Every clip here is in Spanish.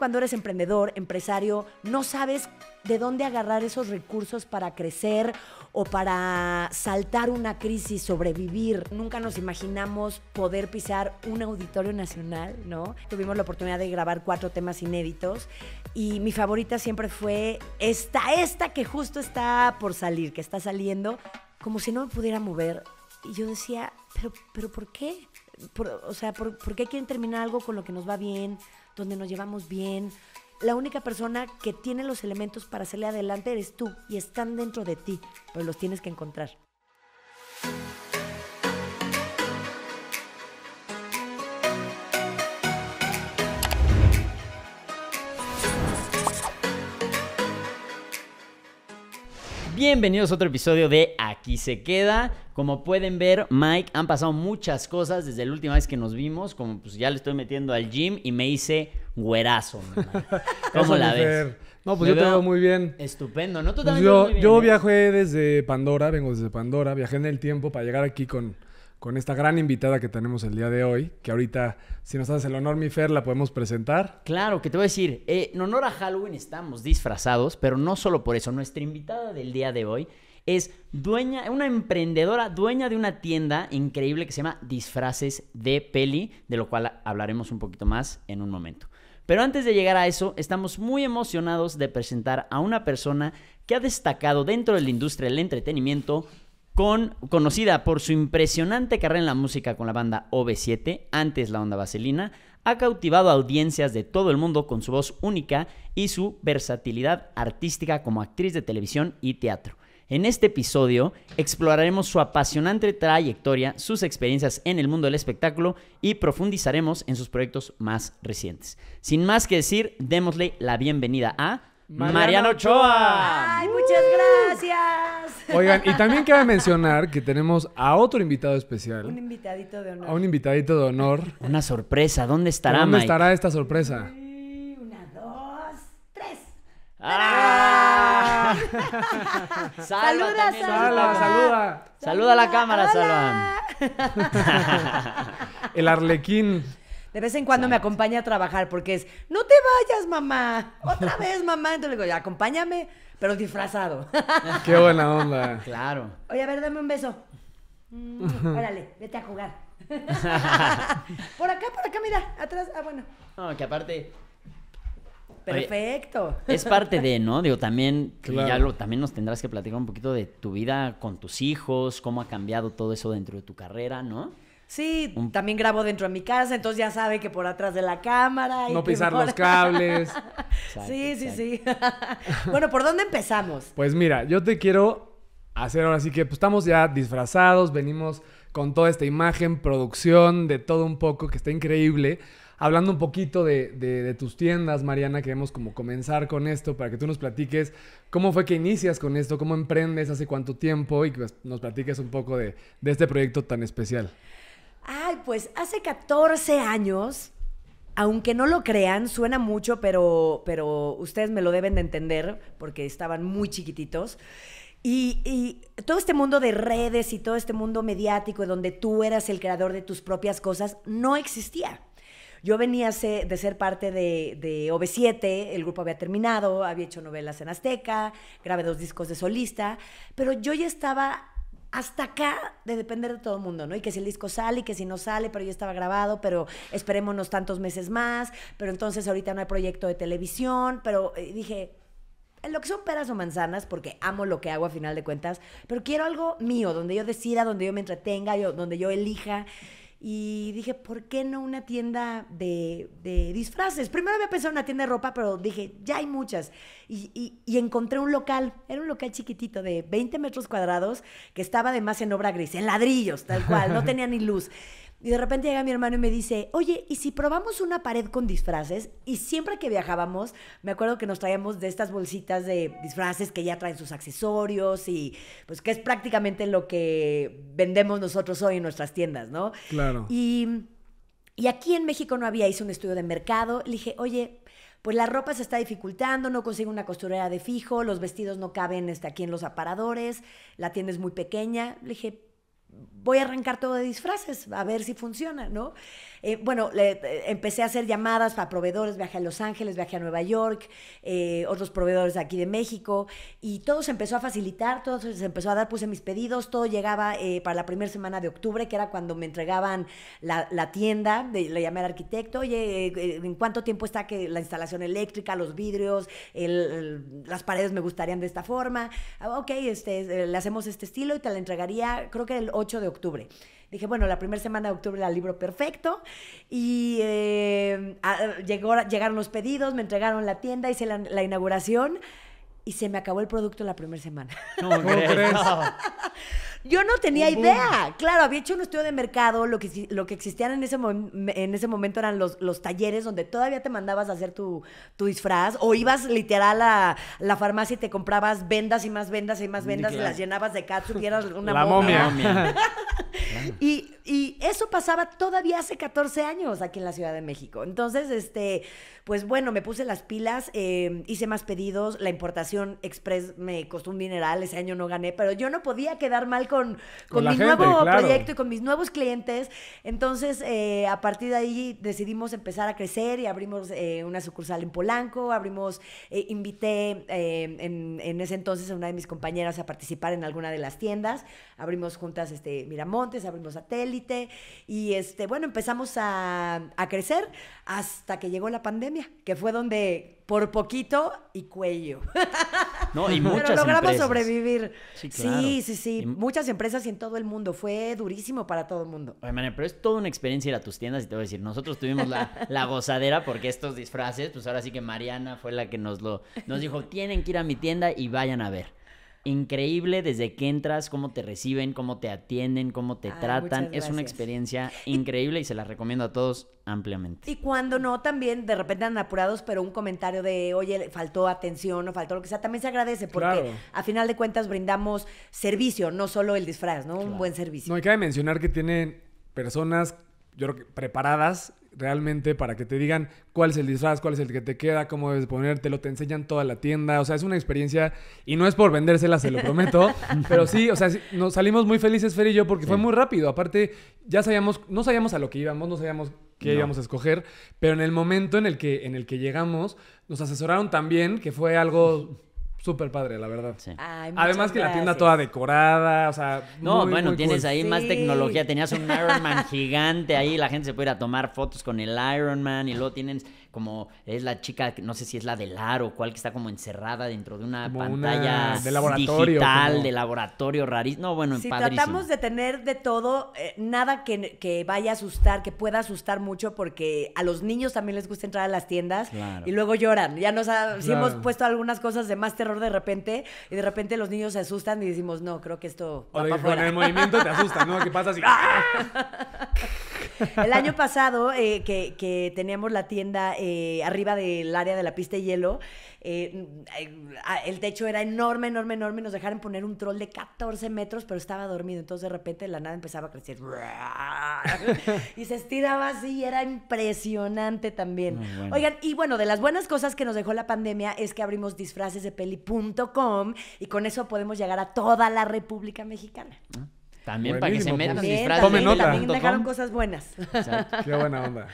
cuando eres emprendedor, empresario, no sabes de dónde agarrar esos recursos para crecer o para saltar una crisis, sobrevivir. Nunca nos imaginamos poder pisar un auditorio nacional, ¿no? Tuvimos la oportunidad de grabar cuatro temas inéditos y mi favorita siempre fue esta, esta que justo está por salir, que está saliendo, como si no me pudiera mover. Y yo decía, pero, pero ¿por qué? o sea, ¿por, ¿por qué quieren terminar algo con lo que nos va bien? donde nos llevamos bien. La única persona que tiene los elementos para salir adelante eres tú y están dentro de ti, pero los tienes que encontrar. Bienvenidos a otro episodio de Aquí se queda. Como pueden ver, Mike, han pasado muchas cosas desde la última vez que nos vimos. Como pues ya le estoy metiendo al gym y me hice güerazo. ¿Cómo la ves? No, pues yo te veo muy bien. Estupendo, ¿no? Pues yo, viajé desde Pandora, vengo desde Pandora, viajé en el tiempo para llegar aquí con con esta gran invitada que tenemos el día de hoy, que ahorita, si nos haces el honor, mi Fer, la podemos presentar. Claro, que te voy a decir, eh, en honor a Halloween estamos disfrazados, pero no solo por eso. Nuestra invitada del día de hoy es dueña, una emprendedora, dueña de una tienda increíble que se llama Disfraces de Peli, de lo cual hablaremos un poquito más en un momento. Pero antes de llegar a eso, estamos muy emocionados de presentar a una persona que ha destacado dentro de la industria del entretenimiento conocida por su impresionante carrera en la música con la banda OV7, antes la onda vaselina, ha cautivado audiencias de todo el mundo con su voz única y su versatilidad artística como actriz de televisión y teatro. En este episodio exploraremos su apasionante trayectoria, sus experiencias en el mundo del espectáculo y profundizaremos en sus proyectos más recientes. Sin más que decir, démosle la bienvenida a Mariano Ochoa. ¡Ay, muchas uh. gracias! Oigan, y también quiero mencionar que tenemos a otro invitado especial. Un invitadito de honor. A un invitadito de honor. Una sorpresa. ¿Dónde estará, ¿Dónde estará esta sorpresa? Una, dos, tres. Ah. saluda, saluda, saluda. Saluda a la cámara, Salvan! El arlequín. De vez en cuando me acompaña a trabajar porque es, no te vayas, mamá, otra vez, mamá. Entonces le digo, acompáñame, pero disfrazado. Qué buena onda. Claro. Oye, a ver, dame un beso. Mm, órale, vete a jugar. por acá, por acá, mira, atrás. Ah, bueno. No, que aparte, Perfecto. es parte de, ¿no? Digo, también, ya lo, también nos tendrás que platicar un poquito de tu vida con tus hijos, cómo ha cambiado todo eso dentro de tu carrera, ¿no? Sí, también grabo dentro de mi casa, entonces ya sabe que por atrás de la cámara. Y no pisar los cables. sí, sí, sí. bueno, ¿por dónde empezamos? Pues mira, yo te quiero hacer ahora sí que pues, estamos ya disfrazados, venimos con toda esta imagen, producción, de todo un poco, que está increíble. Hablando un poquito de, de, tus tiendas, Mariana, queremos como comenzar con esto para que tú nos platiques cómo fue que inicias con esto, cómo emprendes, hace cuánto tiempo y que pues, nos platiques un poco de, de este proyecto tan especial. Ay, pues hace 14 años, aunque no lo crean, suena mucho, pero, pero ustedes me lo deben de entender porque estaban muy chiquititos. Y, todo este mundo de redes y todo este mundo mediático donde tú eras el creador de tus propias cosas no existía. Yo venía de ser parte de, de OV7, el grupo había terminado, había hecho novelas en Azteca, grabé dos discos de solista, pero yo ya estaba hasta acá de depender de todo el mundo, ¿no? Y que si el disco sale y que si no sale, pero ya estaba grabado, pero esperémonos tantos meses más, pero entonces ahorita no hay proyecto de televisión, pero eh, dije, en lo que son peras o manzanas, porque amo lo que hago a final de cuentas, pero quiero algo mío, donde yo decida, donde yo me entretenga, yo, donde yo elija. Y dije, ¿por qué no una tienda de, de disfraces? Primero había pensado en una tienda de ropa, pero dije, ya hay muchas. Y, y, encontré un local, era un local chiquitito de 20 metros cuadrados, que estaba además en obra gris, en ladrillos, tal cual, no tenía ni luz. Y de repente llega mi hermano y me dice, oye, ¿y si probamos una pared con disfraces? Y siempre que viajábamos, me acuerdo que nos traíamos de estas bolsitas de disfraces que ya traen sus accesorios y pues que es prácticamente lo que vendemos nosotros hoy en nuestras tiendas, ¿no? Claro. Y, y aquí en México no había, hice un estudio de mercado, le dije, oye, pues la ropa se está dificultando, no consigo una costurera de fijo, los vestidos no caben hasta este, aquí en los aparadores, la tienda es muy pequeña. Le dije, voy a arrancar todo de disfraces, a ver si funciona, ¿no? Eh, bueno, le, eh, empecé a hacer llamadas para proveedores, viajé a Los Ángeles, viajé a Nueva York, eh, otros proveedores aquí de México, y todo se empezó a facilitar, todo se empezó a dar, puse mis pedidos, todo llegaba para la primera semana de octubre, que era cuando me entregaban la, tienda, le llamé al arquitecto, oye, ¿en cuánto tiempo está que la instalación eléctrica, los vidrios, las paredes me gustarían de esta forma? Ah, ok, este, le hacemos este estilo y te la entregaría, creo que el 8 de octubre. Dije, bueno, la primera semana de octubre la libro perfecto. Y eh, llegó, llegaron los pedidos, me entregaron la tienda, hice la, inauguración y se me acabó el producto la primera semana. No, Yo no tenía idea. Claro, había hecho un estudio de mercado. Lo que, lo que existían en ese, en ese momento eran los, los talleres donde todavía te mandabas a hacer tu, tu disfraz o ibas literal a la farmacia y te comprabas vendas y más vendas y más mm, vendas y las llenabas de catsup y eras una la momia. y, y eso pasaba todavía hace 14 años aquí en la Ciudad de México. Entonces, este, pues bueno, me puse las pilas, em, hice más pedidos, la importación express me costó un mineral, ese año no gané, pero yo no podía quedar mal con, mi nuevo proyecto y con mis nuevos clientes. Entonces, eh, a partir de ahí decidimos empezar a crecer y abrimos eh, una sucursal en Polanco, abrimos, eh, invité en, ese entonces a una de mis compañeras a participar en alguna de las tiendas, abrimos juntas este, Miramontes, abrimos satélite y este, bueno, empezamos a, a crecer hasta que llegó la pandemia, que fue donde por poquito y cuello. No, y muchas Pero logramos sobrevivir. Sí, sí, sí, Muchas empresas y en todo el mundo. Fue durísimo para todo el mundo. Oye, pero es toda una experiencia ir a tus tiendas y te voy a decir, nosotros tuvimos la, la, gozadera porque estos disfraces, pues ahora sí que Mariana fue la que nos lo nos dijo, tienen que ir a mi tienda y vayan a ver increíble desde que entras, cómo te reciben, cómo te atienden, cómo te ah, tratan. Es una experiencia increíble y se la recomiendo a todos ampliamente. Y cuando no, también de repente andan apurados, pero un comentario de, oye, faltó atención o faltó lo que sea, también se agradece porque a final de cuentas brindamos servicio, no solo el disfraz, ¿no? Un buen servicio. No, y cabe mencionar que tienen personas, yo creo que preparadas realmente para que te digan cuál es el disfraz, cuál es el que te queda, cómo debes ponértelo, te enseñan toda la tienda, o sea, es una experiencia y no es por vendérsela, se lo prometo, pero sí, o sea, nos salimos muy felices Fer y yo porque fue muy rápido, aparte ya sabíamos, no sabíamos a lo que íbamos, no sabíamos qué íbamos a escoger, pero en el momento en el que en el que llegamos nos asesoraron también que fue algo súper padre, la verdad. Sí. Además que la tienda toda decorada, o sea... No, bueno, tienes ahí más tecnología, tenías un Iron Man gigante ahí, la gente se puede ir a tomar fotos con el Iron Man y luego tienes como es la chica, no sé si es la del o cual que está como encerrada dentro de una pantalla de laboratorio, digital, de laboratorio rarísimo. No, bueno, si tratamos de tener de todo, eh, nada que, vaya a asustar, que pueda asustar mucho, porque a los niños también les gusta entrar a las tiendas y luego lloran. Ya nos ha, si hemos puesto algunas cosas de más terror de repente y de repente los niños se asustan y decimos, no, creo que esto o con el movimiento te asusta, ¿no? ¿Qué pasa así? ¡ah! El año pasado eh, que, teníamos la tienda eh, arriba del área de la pista de hielo, eh, el techo era enorme, enorme, enorme, y nos dejaron poner un troll de 14 metros, pero estaba dormido. Entonces de repente la nada empezaba a crecer. Y se estiraba así, era impresionante también. Oigan, y bueno, de las buenas cosas que nos dejó la pandemia es que abrimos peli.com y con eso podemos llegar a toda la República Mexicana. Ah. También para que se metan pues. disfraces. Tomen También dejaron cosas buenas. Qué buena onda.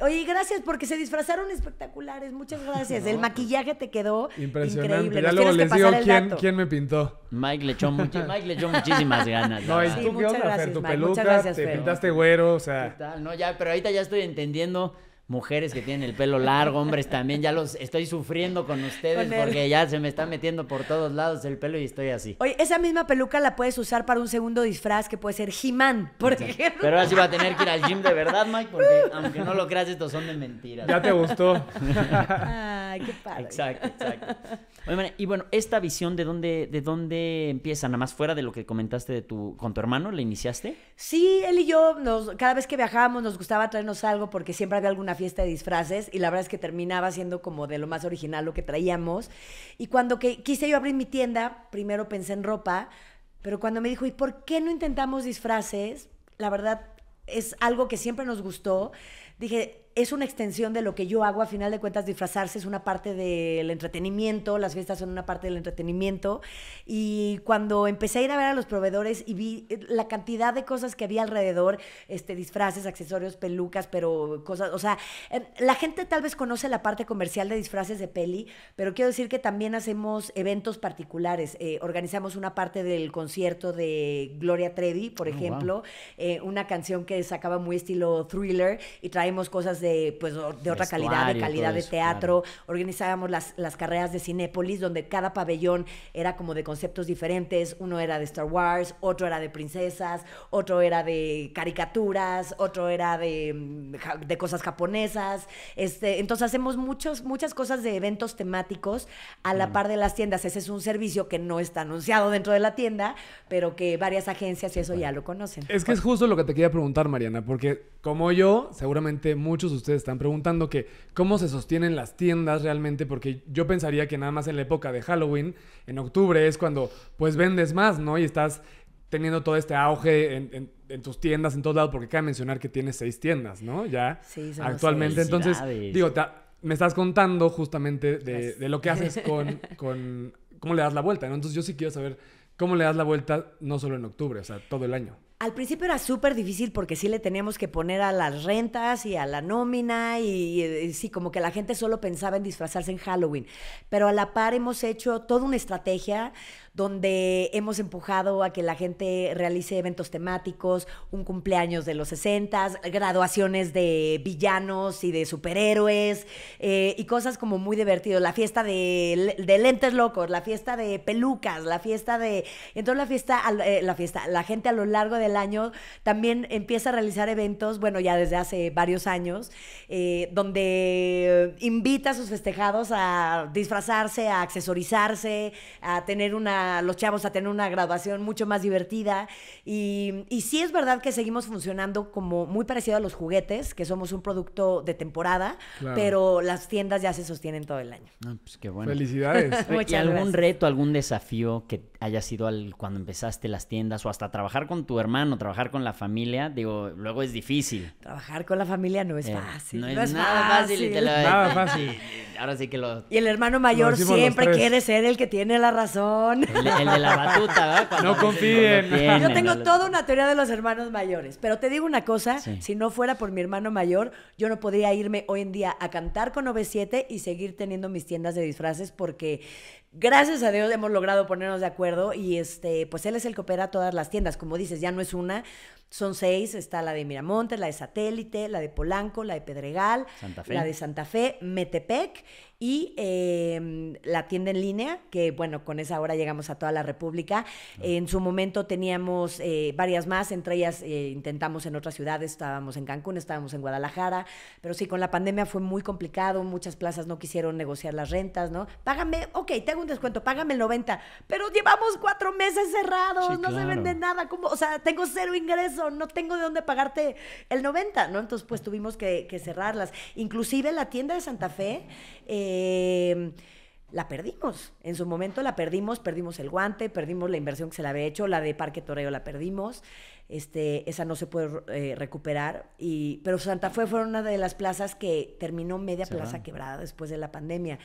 oye, gracias porque se disfrazaron espectaculares. Muchas gracias. El pues. maquillaje te quedó impresionante. Increíble. Ya luego les digo quién, me pintó. Mike le echó, Mike le echó muchísimas ganas. No, y tú qué Tu peluca, gracias, te pintaste güero, o sea. pero ahorita ya estoy entendiendo mujeres que tienen el pelo largo, hombres también, ya los estoy sufriendo con ustedes porque ya se me está metiendo por todos lados el pelo y estoy así. Oye, esa misma peluca la puedes usar para un segundo disfraz que puede ser He-Man, por ejemplo. Pero así va a tener que ir al gym de verdad, Mike, porque aunque no lo creas, estos son de mentiras. Ya te gustó. Ay, qué padre. Exacto, exacto. y bueno, esta visión de dónde, de dónde empieza, nada más fuera de lo que comentaste de tu, con tu hermano, ¿la iniciaste? Sí, él y yo, cada vez que viajábamos nos gustaba traernos algo porque siempre había alguna fiesta de disfraces y la verdad es que terminaba siendo como de lo más original lo que traíamos. Y cuando que, quise yo abrir mi tienda, primero pensé en ropa, pero cuando me dijo, ¿y por qué no intentamos disfraces? La verdad es algo que siempre nos gustó. Dije, es una extensión de lo que yo hago. A final de cuentas, disfrazarse es una parte del entretenimiento, las fiestas son una parte del entretenimiento. Y cuando empecé a ir a ver a los proveedores y vi eh, la cantidad de cosas que había alrededor, este, disfraces, accesorios, pelucas, pero cosas, o sea, eh, la gente tal vez conoce la parte comercial de disfraces de peli, pero quiero decir que también hacemos eventos particulares. Eh, organizamos una parte del concierto de Gloria Trevi, por oh, ejemplo, una canción que sacaba muy estilo thriller y traemos cosas de, pues, de otra calidad, de calidad de teatro. Organizábamos las, carreras de Cinépolis, donde cada pabellón era como de conceptos diferentes. Uno era de Star Wars, otro era de princesas, otro era de caricaturas, otro era de, mm, de cosas japonesas. Este, entonces hacemos muchos, muchas cosas de eventos temáticos a la mm. par de las tiendas. Ese es un servicio que no está anunciado dentro de la tienda, pero que varias agencias y eso ya lo conocen. Es que es justo lo que te quería preguntar, Mariana, porque como yo, seguramente muchos ustedes están preguntando que cómo se sostienen las tiendas realmente, porque yo pensaría que nada más en la época de Halloween, en octubre, es cuando pues vendes más, ¿no? Y estás teniendo todo este auge en, tus tiendas, en todos lados, porque cabe mencionar que tienes seis tiendas, ¿no? Ya actualmente. Entonces, digo, me estás contando justamente de, lo que haces con, con, cómo le das la vuelta, ¿no? Entonces yo sí quiero saber cómo le das la vuelta no solo en octubre, o sea, todo el año. Al principio era súper difícil porque sí le teníamos que poner a las rentas y a la nómina y, sí, como que la gente solo pensaba en disfrazarse en Halloween. Pero a la par hemos hecho toda una estrategia donde hemos empujado a que la gente realice eventos temáticos, un cumpleaños de los 60, graduaciones de villanos y de superhéroes eh, y cosas como muy divertidas. La fiesta de, lentes locos, la fiesta de pelucas, la fiesta de... Entonces la fiesta, eh, la fiesta, la gente a lo largo del año también empieza a realizar eventos, bueno, ya desde hace varios años, eh, donde invita a sus festejados a disfrazarse, a accesorizarse, a tener una los chavos a tener una graduación mucho más divertida. Y, sí es verdad que seguimos funcionando como muy parecido a los juguetes, que somos un producto de temporada, pero las tiendas ya se sostienen todo el año. Ah, pues Felicidades. ¿Y algún reto, algún desafío que haya sido al, cuando empezaste las tiendas o hasta trabajar con tu hermano, trabajar con la familia? Digo, luego es difícil. Trabajar con la familia no es eh, fácil. No es, nada fácil. Nada fácil. Ahora sí que lo... Y el hermano mayor siempre quiere ser el que tiene la razón. El, de la batuta, ¿verdad? no confíen. yo tengo toda una teoría de los hermanos mayores, pero te digo una cosa, si no fuera por mi hermano mayor, yo no podría irme hoy en día a cantar con OV7 y seguir teniendo mis tiendas de disfraces porque gracias a Dios hemos logrado ponernos de acuerdo y este, pues él es el que opera todas las tiendas. Como dices, ya no es una, son seis. Está la de Miramonte, la de Satélite, la de Polanco, la de Pedregal, la de Santa Fe, Metepec y em, la tienda en línea, que bueno, con esa hora llegamos a toda la República. En su momento teníamos eh, varias más, entre ellas eh, intentamos en otras ciudades, estábamos en Cancún, estábamos en Guadalajara, pero sí, con la pandemia fue muy complicado, muchas plazas no quisieron negociar las rentas, ¿no? Págame, ok, tengo un descuento, págame el 90, pero llevamos cuatro meses cerrados, no se vende nada, como, o sea, tengo cero ingreso, no tengo de dónde pagarte el 90, ¿no? Entonces, pues tuvimos que, cerrarlas. Inclusive la tienda de Santa Fe, eh, eh, la perdimos. En su momento la perdimos, perdimos el guante, perdimos la inversión que se la había hecho, la de Parque Toreo la perdimos, este, esa no se puede eh, recuperar. Y, pero Santa Fe fue una de las plazas que terminó media plaza quebrada después de la pandemia.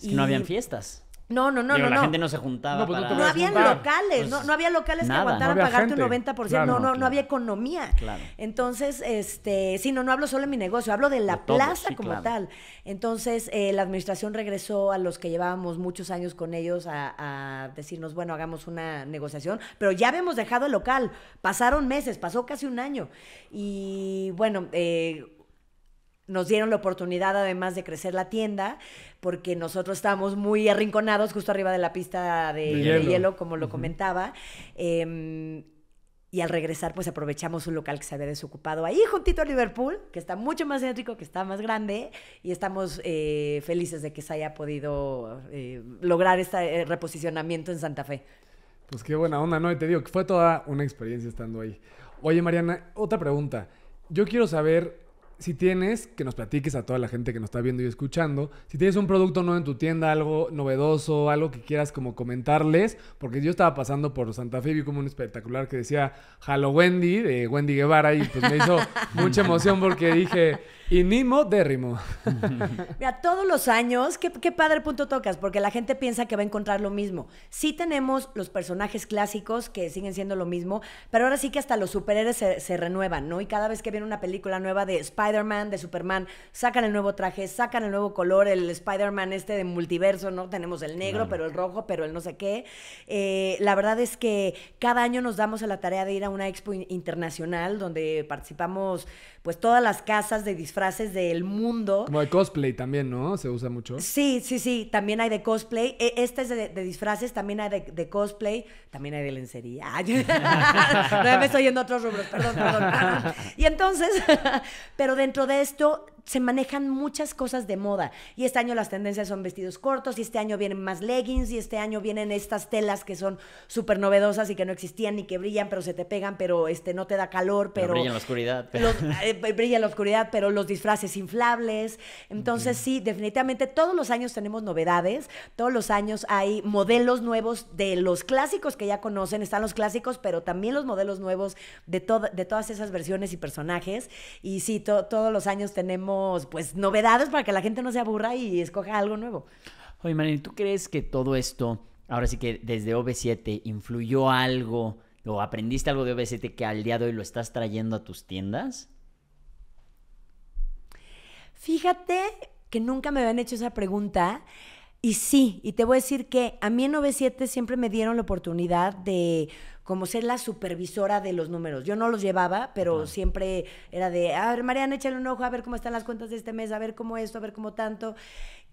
y, no habían fiestas. No, no, no, no. La gente no se juntaba. No, pues, habían locales, pues, no, había locales que aguantaran pagarte un 90%. no, no, no había economía. Claro. Entonces, este, sí, no, no hablo solo de mi negocio, hablo de la plaza como tal. Entonces, eh, la administración regresó a los que llevábamos muchos años con ellos a, a, decirnos, bueno, hagamos una negociación, pero ya habíamos dejado el local. Pasaron meses, pasó casi un año. Y bueno, eh, nos dieron la oportunidad además de crecer la tienda, porque nosotros estábamos muy arrinconados justo arriba de la pista de, hielo. como lo comentaba. Em, y al regresar, pues aprovechamos un local que se había desocupado ahí, juntito a Liverpool, que está mucho más céntrico, que está más grande, y estamos eh, felices de que se haya podido eh, lograr este reposicionamiento en Santa Fe. Pues qué buena onda, ¿no? Y te digo que fue toda una experiencia estando ahí. Oye, Mariana, otra pregunta. Yo quiero saber si tienes, que nos platiques a toda la gente que nos está viendo y escuchando, si tienes un producto nuevo en tu tienda, algo novedoso, algo que quieras como comentarles, porque yo estaba pasando por Santa Fe y vi como un espectacular que decía Halo Wendy de Wendy Guevara y pues me hizo mucha emoción porque dije y Nimo Dérrimo. Mira, todos los años, qué, padre punto tocas, porque la gente piensa que va a encontrar lo mismo. Sí tenemos los personajes clásicos que siguen siendo lo mismo, pero ahora sí que hasta los superhéroes se, renuevan, ¿no? Y cada vez que viene una película nueva de Spider-Man, de Superman, sacan el nuevo traje, sacan el nuevo color, el Spider-Man este de multiverso, ¿no? Tenemos el negro, pero el rojo, pero el no sé qué. Eh, la verdad es que cada año nos damos a la tarea de ir a una expo internacional donde participamos pues todas las casas de disfraces del mundo. Como de cosplay también, ¿no? Se usa mucho. Sí, sí, sí, también hay de cosplay. E, este es de, disfraces, también hay de, cosplay, también hay de lencería. no, me estoy yendo otros rubros, perdón, perdón. y entonces, pero dentro de esto se manejan muchas cosas de moda. Y este año las tendencias son vestidos cortos, y este año vienen más leggings, y este año vienen estas telas que son súper novedosas y que no existían y que brillan, pero se te pegan, pero este, no te da calor, pero... brilla en la oscuridad. Pero... Los, eh, la oscuridad, pero los disfraces inflables. Entonces sí, definitivamente todos los años tenemos novedades, todos los años hay modelos nuevos de los clásicos que ya conocen, están los clásicos, pero también los modelos nuevos de, de todas esas versiones y personajes. Y sí, todos los años tenemos pues novedades para que la gente no se aburra y escoja algo nuevo. Oye, ¿y ¿tú crees que todo esto, ahora sí que desde OV7, influyó algo o aprendiste algo de OV7 que al día de hoy lo estás trayendo a tus tiendas? Fíjate que nunca me habían hecho esa pregunta. Y sí, y te voy a decir que a mí en 97 siempre me dieron la oportunidad de como ser la supervisora de los números. Yo no los llevaba, pero siempre era de, a ver, Mariana, échale un ojo, a ver cómo están las cuentas de este mes, a ver cómo esto, a ver cómo tanto.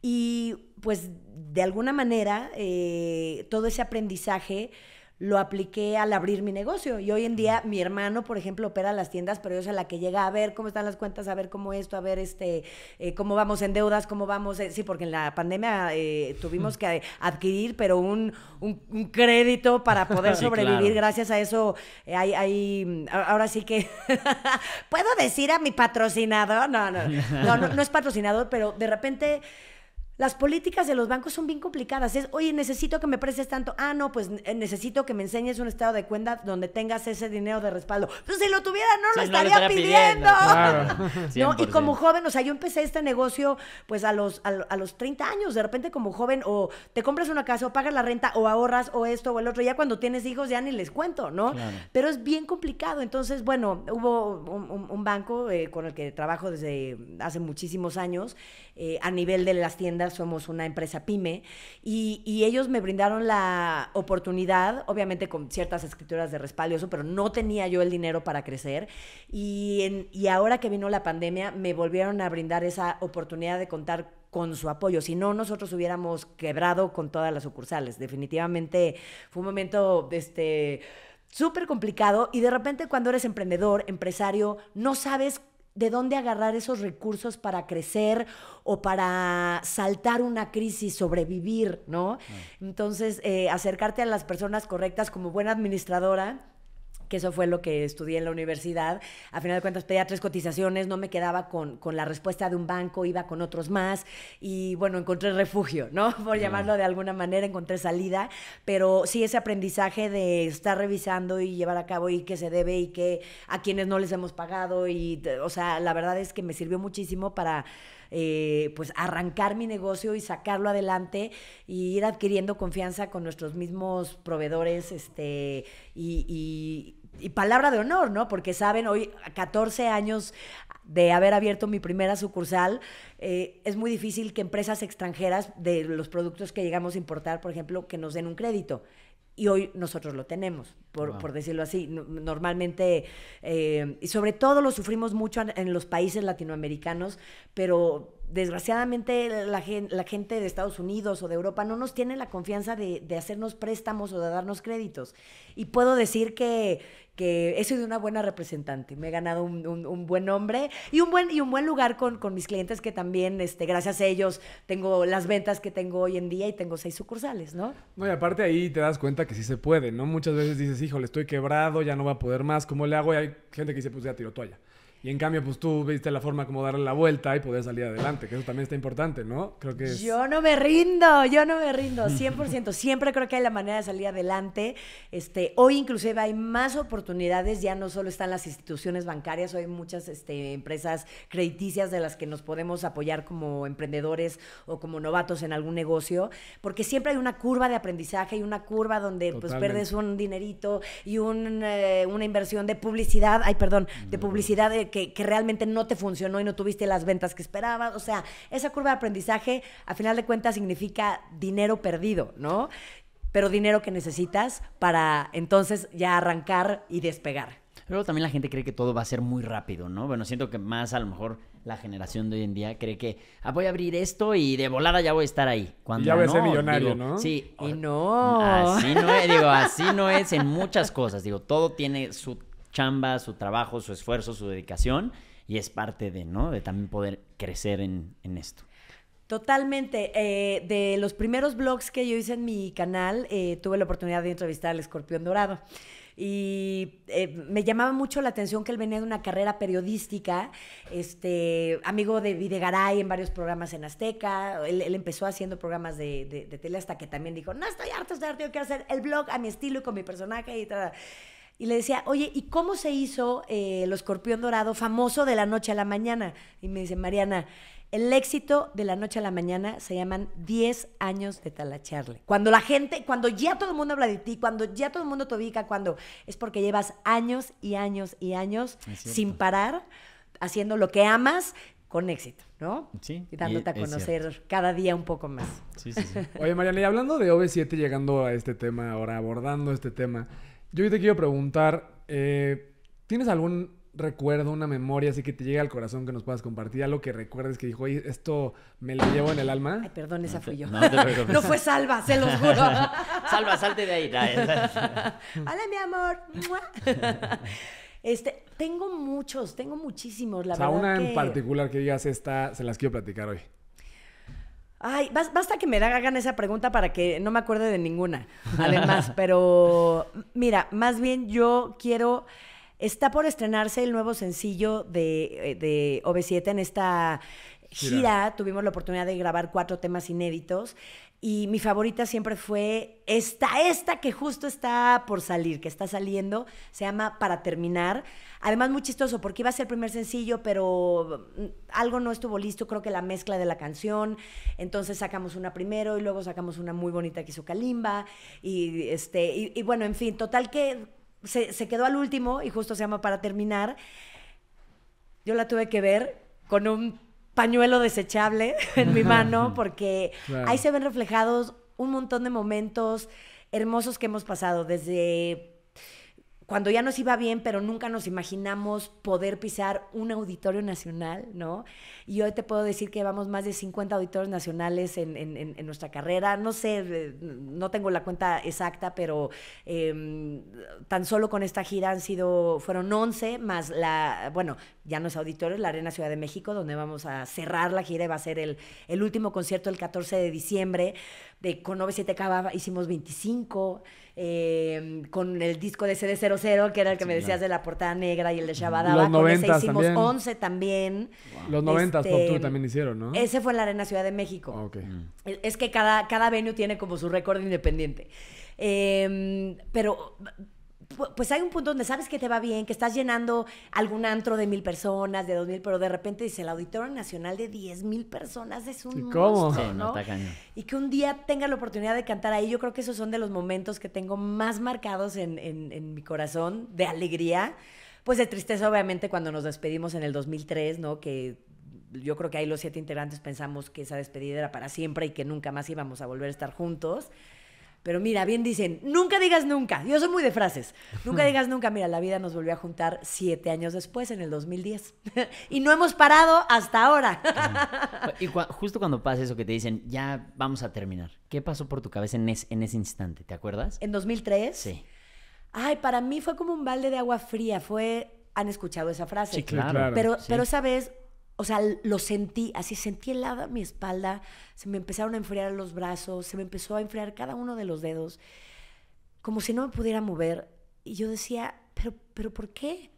Y pues de alguna manera, eh, todo ese aprendizaje lo apliqué al abrir mi negocio. Y hoy en día mi hermano, por ejemplo, opera las tiendas, pero yo soy la que llega a ver cómo están las cuentas, a ver cómo esto, a ver este, eh, cómo vamos en deudas, cómo vamos. Eh, sí, porque en la pandemia eh, tuvimos que adquirir, pero un, crédito para poder sobrevivir. Gracias a eso hay, ahora sí que puedo decir a mi patrocinador, no, no, no, no, no es patrocinador, pero de repente las políticas de los bancos son bien complicadas. Es, oye, necesito que me prestes tanto. Ah, no, pues eh, necesito que me enseñes un estado de cuenta donde tengas ese dinero de respaldo. Pues, si lo tuviera, no, lo, estaría pidiendo. Y como joven, o sea, yo empecé este negocio pues a los, a, los 30 años. De repente como joven, o te compras una casa, o pagas la renta, o ahorras, o esto, o el otro. Ya cuando tienes hijos, ya ni les cuento, ¿no? Pero es bien complicado. Entonces, bueno, hubo un, banco eh, con el que trabajo desde hace muchísimos años eh, a nivel de las tiendas somos una empresa pyme y, ellos me brindaron la oportunidad, obviamente con ciertas escrituras de respaldo eso, pero no tenía yo el dinero para crecer y, ahora que vino la pandemia me volvieron a brindar esa oportunidad de contar con su apoyo. Si no, nosotros hubiéramos quebrado con todas las sucursales. Definitivamente fue un momento este, súper complicado y de repente cuando eres emprendedor, empresario, no sabes de dónde agarrar esos recursos para crecer o para saltar una crisis, sobrevivir, ¿no? Entonces, eh, acercarte a las personas correctas como buena administradora que eso fue lo que estudié en la universidad. A final de cuentas pedía tres cotizaciones, no me quedaba con, la respuesta de un banco, iba con otros más y bueno, encontré refugio, ¿no? Por llamarlo de alguna manera, encontré salida, pero sí ese aprendizaje de estar revisando y llevar a cabo y qué se debe y que a quienes no les hemos pagado y, o sea, la verdad es que me sirvió muchísimo para... Eh, pues arrancar mi negocio y sacarlo adelante e ir adquiriendo confianza con nuestros mismos proveedores este, y y palabra de honor, ¿no? Porque saben, hoy, a 14 años de haber abierto mi primera sucursal, eh, es muy difícil que empresas extranjeras de los productos que llegamos a importar, por ejemplo, que nos den un crédito. Y hoy nosotros lo tenemos, por, decirlo así. Normalmente, eh, y sobre todo lo sufrimos mucho en los países latinoamericanos, pero desgraciadamente la, gente de Estados Unidos o de Europa no nos tiene la confianza de, hacernos préstamos o de darnos créditos. Y puedo decir que, que he sido una buena representante. Me he ganado un, buen nombre y un buen, lugar con, mis clientes que también, este, gracias a ellos, tengo las ventas que tengo hoy en día y tengo seis sucursales, ¿no? No, y aparte ahí te das cuenta que sí se puede, ¿no? Muchas veces dices, híjole, estoy quebrado, ya no va a poder más, ¿cómo le hago? Y hay gente que dice, pues ya tiro toalla. Y en cambio, pues tú viste la forma como darle la vuelta y poder salir adelante, que eso también está importante, ¿no? Creo que Yo no me rindo, yo no me rindo, 100%. Siempre creo que hay la manera de salir adelante. Este, hoy inclusive hay más oportunidades, ya no solo están las instituciones bancarias, hoy hay muchas este, empresas crediticias de las que nos podemos apoyar como emprendedores o como novatos en algún negocio, porque siempre hay una curva de aprendizaje y una curva donde pues perdes un dinerito y eh, una inversión de publicidad, ay, perdón, de publicidad de eh, que, realmente no te funcionó y no tuviste las ventas que esperabas. O sea, esa curva de aprendizaje, a final de cuentas, significa dinero perdido, ¿no? Pero dinero que necesitas para entonces ya arrancar y despegar. Pero también la gente cree que todo va a ser muy rápido, ¿no? Bueno, siento que más a lo mejor la generación de hoy en día cree que ah, voy a abrir esto y de volada ya voy a estar ahí. Cuando ya voy a ser millonario, ¿no? Sí. Y no. Así no es, digo, así no es en muchas cosas. Digo, todo tiene su chamba, su trabajo, su esfuerzo, su dedicación y es parte de, ¿no? De también poder crecer en, esto. Totalmente. Eh, de los primeros blogs que yo hice en mi canal, eh, tuve la oportunidad de entrevistar al escorpión dorado. Y eh, me llamaba mucho la atención que él venía de una carrera periodística, este, amigo de Videgaray en varios programas en Azteca. Él, empezó haciendo programas de, tele hasta que también dijo, no, estoy harto, estoy harto, yo quiero hacer el blog a mi estilo y con mi personaje y tal. Y le decía, oye, ¿y cómo se hizo eh, el escorpión dorado famoso de la noche a la mañana? Y me dice, Mariana, el éxito de la noche a la mañana se llaman 10 años de talacharle. Cuando la gente, cuando ya todo el mundo habla de ti, cuando ya todo el mundo te ubica, cuando es porque llevas años y años y años sin parar haciendo lo que amas con éxito, ¿no? Sí. Y dándote a conocer cada día un poco más. Sí, sí, sí. Oye, Mariana, y hablando de OV7, llegando a este tema, ahora abordando este tema, yo te quiero preguntar, eh, ¿tienes algún recuerdo, una memoria así que te llegue al corazón que nos puedas compartir? Algo que recuerdes que dijo, esto me lo llevo en el alma. Ay, perdón, esa fui yo. No, fue Salva, se los juro. salva, salte de ahí. Hola, mi amor. Este, tengo muchos, tengo muchísimos, la o sea, una en particular que digas esta, se las quiero platicar hoy. Ay, basta que me hagan esa pregunta para que no me acuerde de ninguna, además. pero mira, más bien yo quiero. Está por estrenarse el nuevo sencillo de, eh, de OV7 en esta gira. Tuvimos la oportunidad de grabar cuatro temas inéditos. Y mi favorita siempre fue esta, esta que justo está por salir, que está saliendo, se llama Para Terminar. Además, muy chistoso, porque iba a ser el primer sencillo, pero mm, algo no estuvo listo, creo que la mezcla de la canción. Entonces sacamos una primero y luego sacamos una muy bonita que hizo Kalimba. Y, este, y, bueno, en fin, total que se, se quedó al último y justo se llama Para Terminar. Yo la tuve que ver con un pañuelo desechable en mi mano, porque ahí se ven reflejados un montón de momentos hermosos que hemos pasado, desde cuando ya nos iba bien, pero nunca nos imaginamos poder pisar un auditorio nacional, ¿no? Y hoy te puedo decir que vamos más de 50 auditorios nacionales en, nuestra carrera. No sé, eh, no tengo la cuenta exacta, pero em, tan solo con esta gira han sido, fueron 11 más la, bueno, ya no es auditorio, la Arena Ciudad de México, donde vamos a cerrar la gira y va a ser el, último concierto el 14 de diciembre. De, con 97 k hicimos 25. Em, con el disco de CD00, que era el que me decías de la portada negra y el de Shabadaba Los 90 hicimos 11 también. Los 90 Pop este, también hicieron, ¿no? Ese fue en la Arena Ciudad de México. Ah, es que cada, cada venue tiene como su récord independiente. Em, pero pues hay un punto donde sabes que te va bien, que estás llenando algún antro de mil personas, de dos mil, pero de repente dice el Auditorio Nacional de diez mil personas es un Monstruo, y que un día tenga la oportunidad de cantar ahí, yo creo que esos son de los momentos que tengo más marcados en, mi corazón, de alegría, pues de tristeza obviamente cuando nos despedimos en el 2003, ¿no? Que yo creo que ahí los siete integrantes pensamos que esa despedida era para siempre y que nunca más íbamos a volver a estar juntos. Pero mira, bien dicen, nunca digas nunca. Yo soy muy de frases. Nunca digas nunca. Mira, la vida nos volvió a juntar siete años después, en el 2010. y no hemos parado hasta ahora. y justo cuando pasa eso que te dicen, ya vamos a terminar. ¿Qué pasó por tu cabeza en, en ese instante? ¿Te acuerdas? ¿En 2003? Sí. Ay, para mí fue como un balde de agua fría. Fue han escuchado esa frase. Sí, claro. Pero, pero sabes o sea, lo sentí, así sentí helada mi espalda, se me empezaron a enfriar los brazos, se me empezó a enfriar cada uno de los dedos, como si no me pudiera mover. Y yo decía, pero, pero ¿por qué?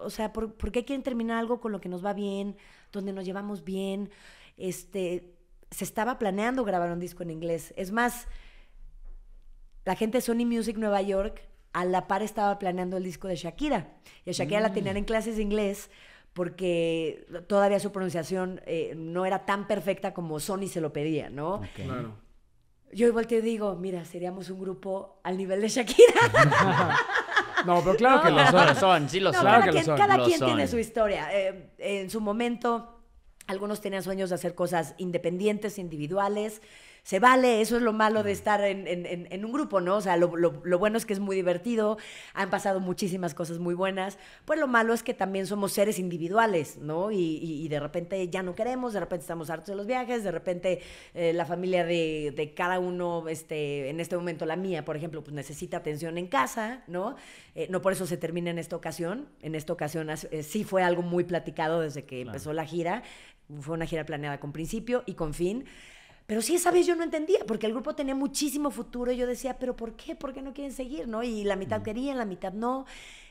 o sea, ¿por, qué quieren terminar algo con lo que nos va bien, donde nos llevamos bien? Este, se estaba planeando grabar un disco en inglés. Es más, la gente de Sony Music Nueva York a la par estaba planeando el disco de Shakira. Y a Shakira la tenían mm. en clases de inglés porque todavía su pronunciación eh, no era tan perfecta como Sony se lo pedía, ¿no? Claro. Yo igual te digo, mira, seríamos un grupo al nivel de Shakira. no, pero claro que lo son, sí lo son. que lo Cada quien tiene su historia. Eh, en su momento, algunos tenían sueños de hacer cosas independientes, individuales se vale, eso es lo malo de estar en, un grupo, ¿no? O sea, lo, bueno es que es muy divertido, han pasado muchísimas cosas muy buenas, pues lo malo es que también somos seres individuales, ¿no? Y, de repente ya no queremos, de repente estamos hartos de los viajes, de repente eh, la familia de, cada uno, este, en este momento la mía, por ejemplo, pues necesita atención en casa, ¿no? Eh, no por eso se termina en esta ocasión, en esta ocasión eh, sí fue algo muy platicado desde que empezó la gira, fue una gira planeada con principio y con fin. Pero sí, esa vez yo no entendía, porque el grupo tenía muchísimo futuro y yo decía, pero ¿por qué? ¿Por qué no quieren seguir? ¿no? Y la mitad mm. querían, la mitad no.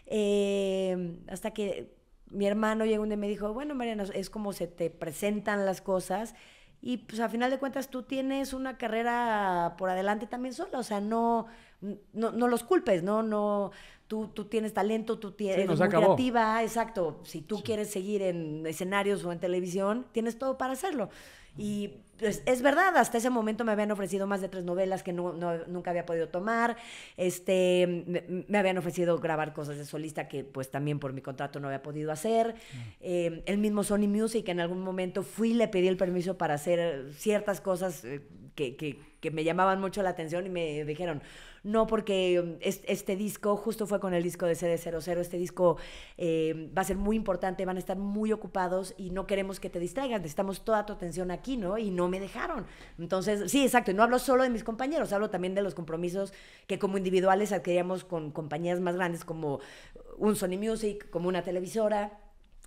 Em, hasta que mi hermano llegó un día y me dijo, bueno, Mariana, es como se te presentan las cosas. Y pues a final de cuentas tú tienes una carrera por adelante también sola, o sea, no, no, los culpes, ¿no? no tú, tú tienes talento, tú tienes sí, creativa, exacto. Si tú quieres seguir en escenarios o en televisión, tienes todo para hacerlo. Y pues, es verdad, hasta ese momento me habían ofrecido más de tres novelas que no, nunca había podido tomar. Este, me, habían ofrecido grabar cosas de solista que pues también por mi contrato no había podido hacer. Mm. Eh, el mismo Sony Music, en algún momento fui, le pedí el permiso para hacer ciertas cosas eh, que, que me llamaban mucho la atención y me dijeron, no porque mm, este disco, justo fue con el disco de CD00, este disco eh, va a ser muy importante, van a estar muy ocupados y no queremos que te distraigan, necesitamos toda tu atención aquí, ¿no? Y no me dejaron. Entonces, sí, exacto, y no hablo solo de mis compañeros, hablo también de los compromisos que como individuales adquiríamos con compañías más grandes como un Sony Music, como una televisora.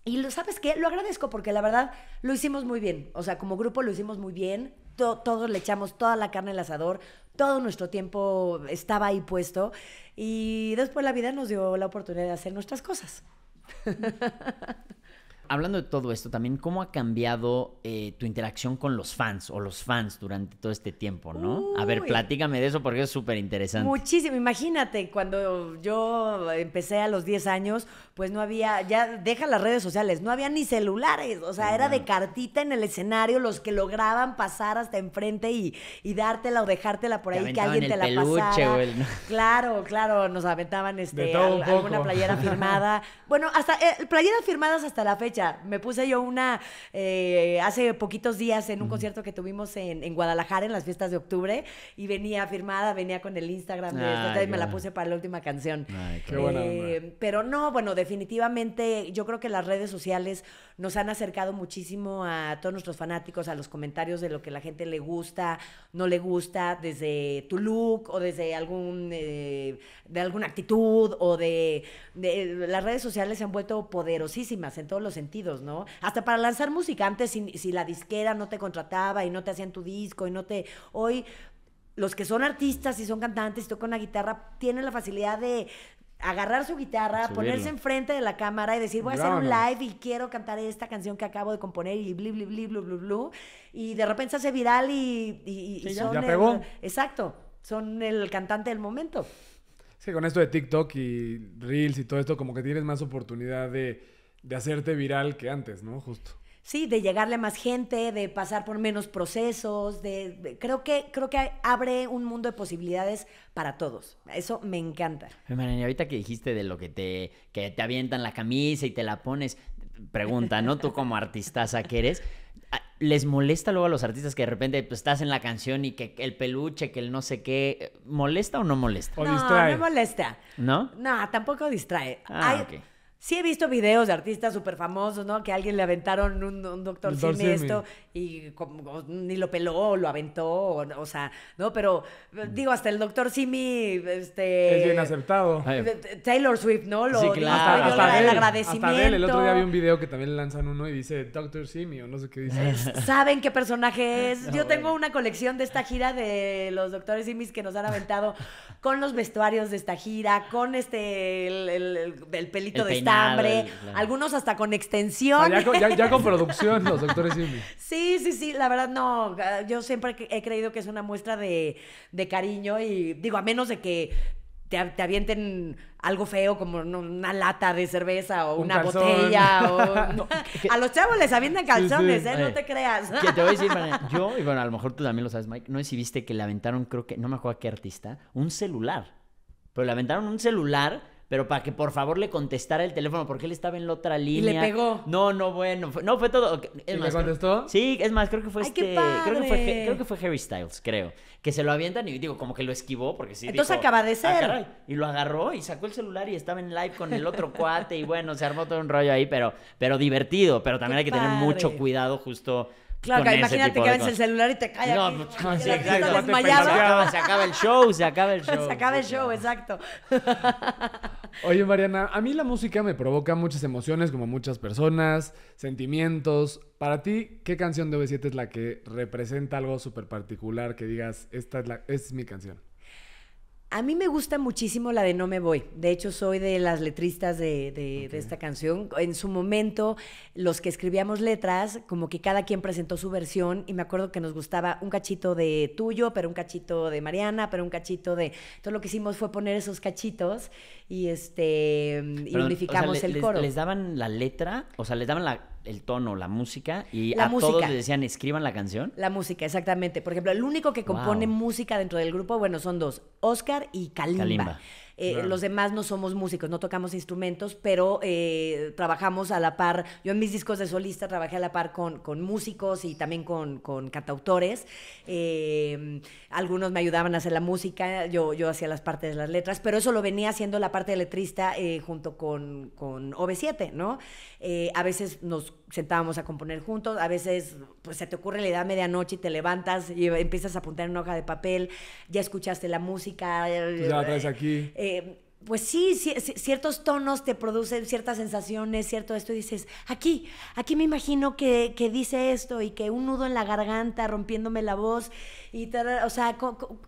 Y lo, ¿sabes qué? Lo agradezco porque la verdad lo hicimos muy bien. O sea, como grupo lo hicimos muy bien. todos le echamos toda la carne al asador, todo nuestro tiempo estaba ahí puesto y después la vida nos dio la oportunidad de hacer nuestras cosas. hablando de todo esto, también cómo ha cambiado eh, tu interacción con los fans o los fans durante todo este tiempo, ¿no? A ver, platícame de eso porque es súper interesante. Muchísimo, imagínate, cuando yo empecé a los 10 años, pues no había, ya deja las redes sociales, no había ni celulares, o sea, era de cartita en el escenario los que lograban pasar hasta enfrente y, dártela o dejártela por ahí, que alguien te la pasara. Claro, claro, nos aventaban este, alguna playera firmada. bueno, hasta eh, playeras firmadas hasta la fecha me puse yo una eh, hace poquitos días en un concierto que tuvimos en, Guadalajara, en las fiestas de octubre, y venía firmada, venía con el Instagram y me la puse para la última canción. Eh, pero no, bueno, definitivamente yo creo que las redes sociales nos han acercado muchísimo a todos nuestros fanáticos, a los comentarios de lo que la gente le gusta, no le gusta, desde tu look o desde algún eh, de alguna actitud o de, de las redes sociales se han vuelto poderosísimas en todos los sentidos ¿no? Hasta para lanzar música, antes si, la disquera no te contrataba y no te hacían tu disco y no te... Hoy los que son artistas y son cantantes y tocan la guitarra tienen la facilidad de agarrar su guitarra, ponerse enfrente de la cámara y decir, voy a hacer un live y quiero cantar esta canción que acabo de componer y bli, bli, bli, blu, blu, Y de repente se hace viral y... son exacto, son el cantante del momento. Sí, con esto de TikTok y Reels y todo esto, como que tienes más oportunidad de de hacerte viral que antes, ¿no? Justo. Sí, de llegarle a más gente, de pasar por menos procesos, de, creo que creo que abre un mundo de posibilidades para todos. Eso me encanta. Mariana, ahorita que dijiste de lo que te que te avientan la camisa y te la pones, pregunta, ¿no? Tú como artistaza que eres, ah, ¿les molesta luego a los artistas que de repente pues, estás en la canción y que el peluche, que el no sé qué, molesta o no molesta? ¿O no, distrae? no molesta. ¿No? No, tampoco distrae. Ah, Sí he visto videos de artistas súper famosos, ¿no? Que alguien le aventaron un, un doctor, Simi esto y ni lo peló, lo aventó, o, sea, ¿no? Pero eh, mm. digo, hasta el doctor Simi, este... Es bien aceptado. Ah, eh. Eh, Taylor Swift, ¿no? sí, claro. Hasta, él, el agradecimiento. El otro día vi un video que también lanzan uno y dice doctor Simi o no sé qué dice. ¿Saben qué personaje es? Ah, Yo tengo una colección de esta gira de los doctores Simis que nos han aventado con los vestuarios de esta gira, con este, el, pelito de esta algunos hasta con extensión. Ah, ya, con, producción los doctores Sí, sí, sí, la verdad no, ah, yo siempre he creído que es una muestra de, cariño y digo, a menos de que te, avienten algo feo como una lata de cerveza o una botella. a los chavos les avientan calzones, ¿eh? no te creas. yo, y bueno, a lo mejor tú también lo sabes, Mike, no es si viste que le aventaron, creo que, no me acuerdo qué artista, un celular. Pero le aventaron un celular pero para que por favor le contestara el teléfono, porque él estaba en la otra línea. Y le pegó. No, no, bueno, no fue todo. ¿Y le contestó? sí, es más, creo que fue este, Creo, que fue, Harry Styles, creo, que se lo avientan y digo, como que lo esquivó, porque sí. Entonces acaba de ah, ser. y lo agarró y sacó el celular y estaba en live con el otro cuate y bueno, se armó todo un rollo ahí, pero, pero divertido, pero también hay que tener mucho cuidado justo Claro, imagínate que ves el celular y te cae No, no, no, sí, Se acaba, el show, se acaba el show. Se acaba el show, exacto. Oye, Mariana, a mí la música me provoca muchas emociones, como muchas personas, sentimientos. Para ti, ¿qué canción de V7 es la que representa algo súper particular que digas, esta es, la, es mi canción? A mí me gusta muchísimo la de No Me Voy. De hecho, soy de las letristas de, esta canción. En su momento, los que escribíamos letras, como que cada quien presentó su versión y me acuerdo que nos gustaba un cachito de tuyo, pero un cachito de Mariana, pero un cachito de... todo lo que hicimos fue poner esos cachitos y este y unificamos el les, coro. Les daban la letra, o sea, les daban el tono, la música y a todos les decían escriban la canción. La música, exactamente. Por ejemplo, el único que compone música dentro del grupo, bueno, son dos, Oscar y Kalimba. Kalimba. Eh, los demás no somos músicos, no tocamos instrumentos, pero eh, trabajamos a la par. Yo en mis discos de solista trabajé a la par con, músicos y también con, con cantautores. Eh, algunos me ayudaban a hacer la música, yo, yo hacía las partes de las letras, pero eso lo venía haciendo la parte de letrista junto con, con OV7, ¿no? a veces nos sentábamos a componer juntos, a veces pues se te ocurre la edad medianoche y te levantas y empiezas a apuntar en una hoja de papel, ya escuchaste la música, ya pues, traes aquí. Eh, pues sí, ciertos tonos te producen ciertas sensaciones, cierto esto, y dices, aquí, aquí me imagino que, dice esto y que un nudo en la garganta rompiéndome la voz, y o sea,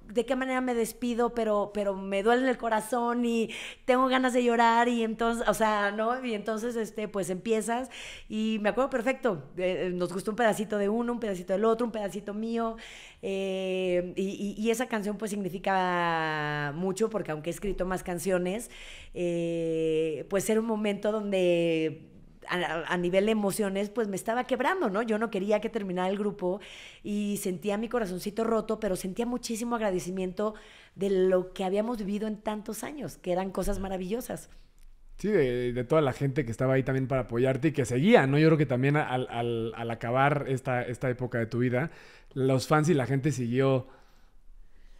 de qué manera me despido, pero, pero me duele el corazón y tengo ganas de llorar y entonces, o sea, ¿no? Y entonces, este, pues empiezas y me acuerdo perfecto, eh, eh, nos gustó un pedacito de uno, un pedacito del otro, un pedacito mío, eh, y, esa canción pues significa mucho porque aunque he escrito más canciones, eh, pues era un momento donde a, a, nivel de emociones, pues me estaba quebrando, ¿no? Yo no quería que terminara el grupo y sentía mi corazoncito roto, pero sentía muchísimo agradecimiento de lo que habíamos vivido en tantos años, que eran cosas maravillosas. Sí, de, toda la gente que estaba ahí también para apoyarte y que seguía, ¿no? Yo creo que también al, acabar esta, esta época de tu vida, los fans y la gente siguió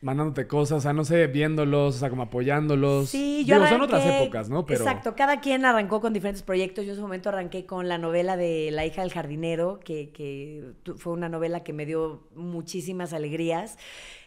mandándote cosas, o sea, no sé, viéndolos, o sea, como apoyándolos. Sí, yo Digo, son otras épocas, ¿no? Pero... Exacto, cada quien arrancó con diferentes proyectos. Yo en su momento arranqué con la novela de La hija del jardinero, que, fue una novela que me dio muchísimas alegrías.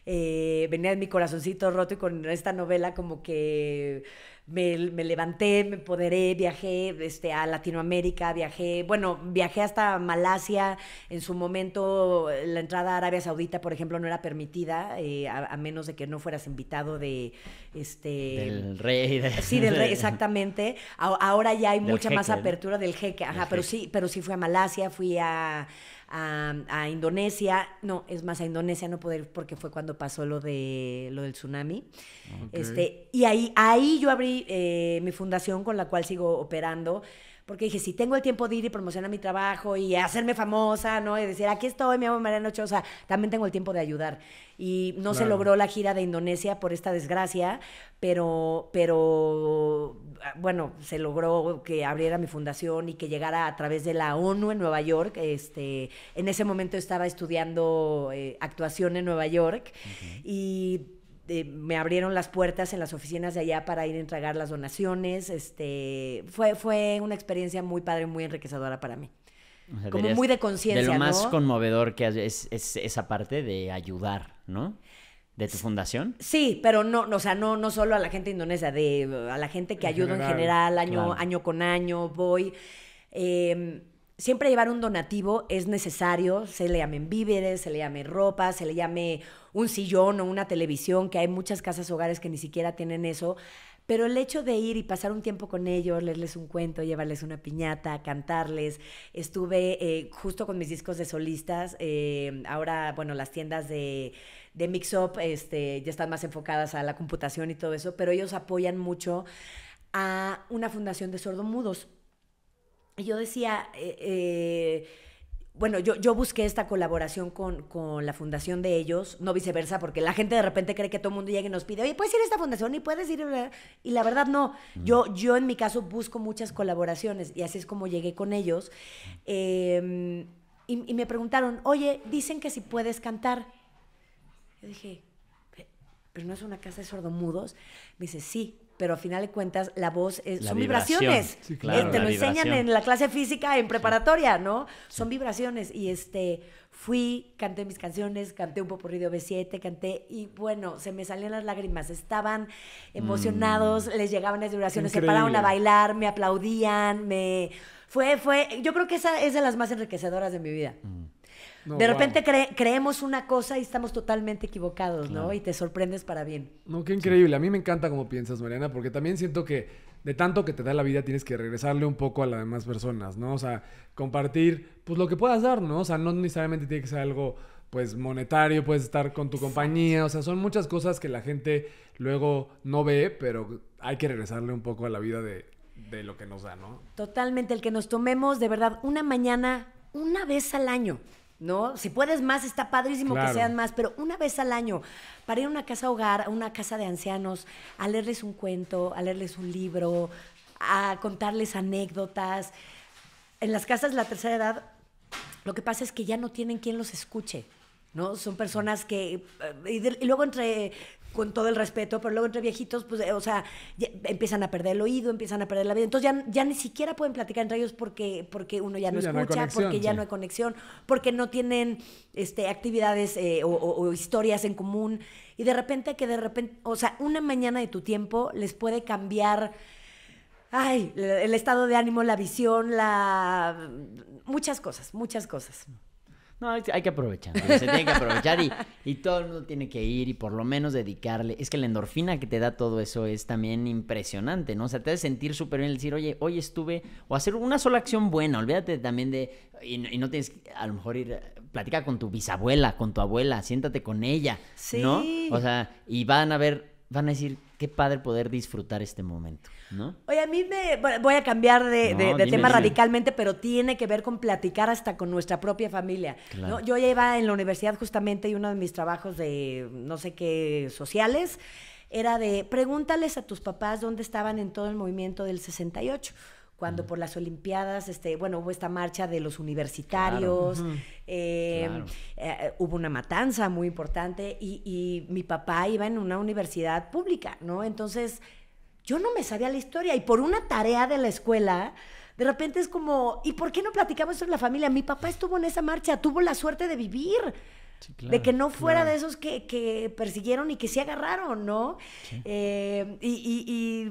Eh, venía de mi corazoncito roto y con esta novela como que me, levanté, me empoderé, viajé este, a Latinoamérica, viajé, bueno, viajé hasta Malasia. En su momento, la entrada a Arabia Saudita, por ejemplo, no era permitida, eh, a, menos de que no fueras invitado de... Este, del rey. sí, del rey, exactamente. ahora ya hay mucha más apertura del jeque, ajá, pero, Sí, pero sí fui a Malasia, fui a a, Indonesia, no, es más, a Indonesia no poder porque fue cuando pasó lo, de, lo del tsunami. Este, y ahí, ahí yo abrí eh, mi fundación con la cual sigo operando porque dije, si tengo el tiempo de ir y promocionar mi trabajo y hacerme famosa, ¿no? Y decir, aquí estoy, mi amor, Mariano Ochoa, también tengo el tiempo de ayudar. Y no se logró la gira de Indonesia por esta desgracia, pero, pero, ah, bueno, se logró que abriera mi fundación y que llegara a través de la ONU en Nueva York. Este, en ese momento estaba estudiando eh, actuación en Nueva York y eh, me abrieron las puertas en las oficinas de allá para ir a entregar las donaciones. Este, fue, fue una experiencia muy padre, muy enriquecedora para mí. Como muy de conciencia. De lo más conmovedor que es, esa parte de ayudar, ¿no? ¿De tu fundación? Sí, pero no, o sea, no, no solo a la gente indonesia, de a la gente que ayudo en general, año, año con año, voy. Em, siempre llevar un donativo es necesario, se le llamen víveres, se le llame ropa, se le llame un sillón o una televisión, que hay muchas casas hogares que ni siquiera tienen eso, pero el hecho de ir y pasar un tiempo con ellos, leerles un cuento, llevarles una piñata, cantarles. Estuve eh, justo con mis discos de solistas. Eh, ahora, bueno, las tiendas de, de Mix Up este, ya están más enfocadas a la computación y todo eso, pero ellos apoyan mucho a una fundación de sordomudos. Y yo decía. Eh, bueno, yo, yo busqué esta colaboración con, con, la fundación de ellos, no viceversa, porque la gente de repente cree que todo el mundo llega y nos pide, oye, puedes ir a esta fundación y puedes ir. Y la verdad, no. Yo, yo en mi caso busco muchas colaboraciones y así es como llegué con ellos. Em, y, y, me preguntaron, oye, dicen que si puedes cantar. Yo dije, ¿pero no es una casa de sordomudos? Me dice, sí pero a final de cuentas la voz es, son vibraciones. Eh, te lo enseñan en la clase física en preparatoria, ¿no? Son vibraciones. Y este, fui, canté mis canciones, canté un popurrí de B7, canté, y bueno, se me salían las lágrimas. Estaban emocionados, mm. les llegaban las vibraciones, se pararon a bailar, me aplaudían, me... Fue, fue, yo creo que esa es de las más enriquecedoras de mi vida. Mm de repente creemos una cosa y estamos totalmente equivocados, ¿no? Y te sorprendes para bien. No, qué increíble. A mí me encanta cómo piensas, Mariana, porque también siento que de tanto que te da la vida tienes que regresarle un poco a las demás personas, ¿no? O sea, compartir pues lo que puedas dar, ¿no? O sea, no necesariamente tiene que ser algo pues monetario, puedes estar con tu compañía, o sea, son muchas cosas que la gente luego no ve, pero hay que regresarle un poco a la vida de, de lo que nos da, ¿no? Totalmente, el que nos tomemos de verdad una mañana, una vez al año ¿no? Si puedes más, está padrísimo que sean más, pero una vez al año, para ir a una casa hogar, a una casa de ancianos, a leerles un cuento, a leerles un libro, a contarles anécdotas. En las casas de la tercera edad, lo que pasa es que ya no tienen quien los escuche. ¿No? Son personas que. Eh, y luego entre con todo el respeto, pero luego entre viejitos, pues, eh, o sea, empiezan a perder el oído, empiezan a perder la vida. Entonces ya, ya ni siquiera pueden platicar entre ellos porque, porque uno ya no escucha, porque ya no hay conexión, porque no tienen este, actividades eh, o, historias en común. Y de repente que de repente, o sea, una mañana de tu tiempo les puede cambiar. Ay, el estado de ánimo, la visión, la... muchas cosas, muchas cosas. No, hay que aprovechar. Se tiene que aprovechar y, todo el mundo tiene que ir y por lo menos dedicarle. Es que la endorfina que te da todo eso es también impresionante, ¿no? O sea, te hace sentir súper bien el decir, oye, hoy estuve, o hacer una sola acción buena. Olvídate también de, y, y no tienes, a lo mejor ir, platica con tu bisabuela, con tu abuela, siéntate con ella, sí. ¿no? O sea, y van a ver van a decir, qué padre poder disfrutar este momento, ¿no? Oye, a mí me voy a cambiar de, tema radicalmente, pero tiene que ver con platicar hasta con nuestra propia familia. Yo ya iba en la universidad justamente y uno de mis trabajos de no sé qué sociales era de pregúntales a tus papás dónde estaban en todo el movimiento del 68 cuando por las Olimpiadas, este, bueno, hubo esta marcha de los universitarios, eh, eh, hubo una matanza muy importante y, mi papá iba en una universidad pública, ¿no? Entonces, yo no me sabía la historia y por una tarea de la escuela... De repente es como, ¿y por qué no platicamos en la familia? Mi papá estuvo en esa marcha, tuvo la suerte de vivir. de que no fuera de esos que, persiguieron y que se agarraron, ¿no? Eh, y,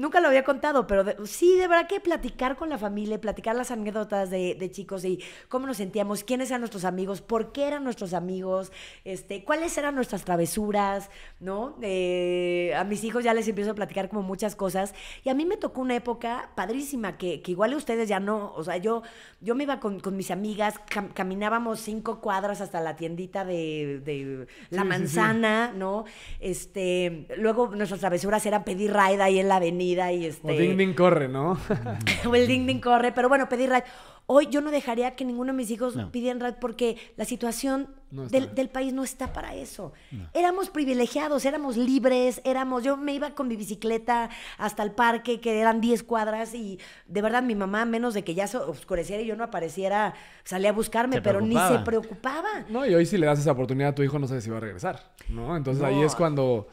nunca lo había contado, pero sí, de verdad que platicar con la familia, platicar las anécdotas de, chicos y cómo nos sentíamos, quiénes eran nuestros amigos, por qué eran nuestros amigos, este, cuáles eran nuestras travesuras, ¿no? Eh, a mis hijos ya les empiezo a platicar como muchas cosas. Y a mí me tocó una época padrísima que, que igual ustedes ya no, o sea, yo, yo me iba con, mis amigas, caminábamos cinco cuadras hasta la tiendita de, la manzana, ¿no? Este, luego nuestras travesuras eran pedir ride ahí en la avenida y este, O Ding Ding corre, ¿no? o el Ding Ding corre, pero bueno, pedir ride. Hoy yo no dejaría que ninguno de mis hijos pidiera pidieran porque la situación del, país no está para eso. Éramos privilegiados, éramos libres, éramos... Yo me iba con mi bicicleta hasta el parque, que eran 10 cuadras, y de verdad mi mamá, menos de que ya se oscureciera y yo no apareciera, salía a buscarme, pero ni se preocupaba. No, y hoy si le das esa oportunidad a tu hijo no sabes si va a regresar, ¿no? Entonces ahí es cuando...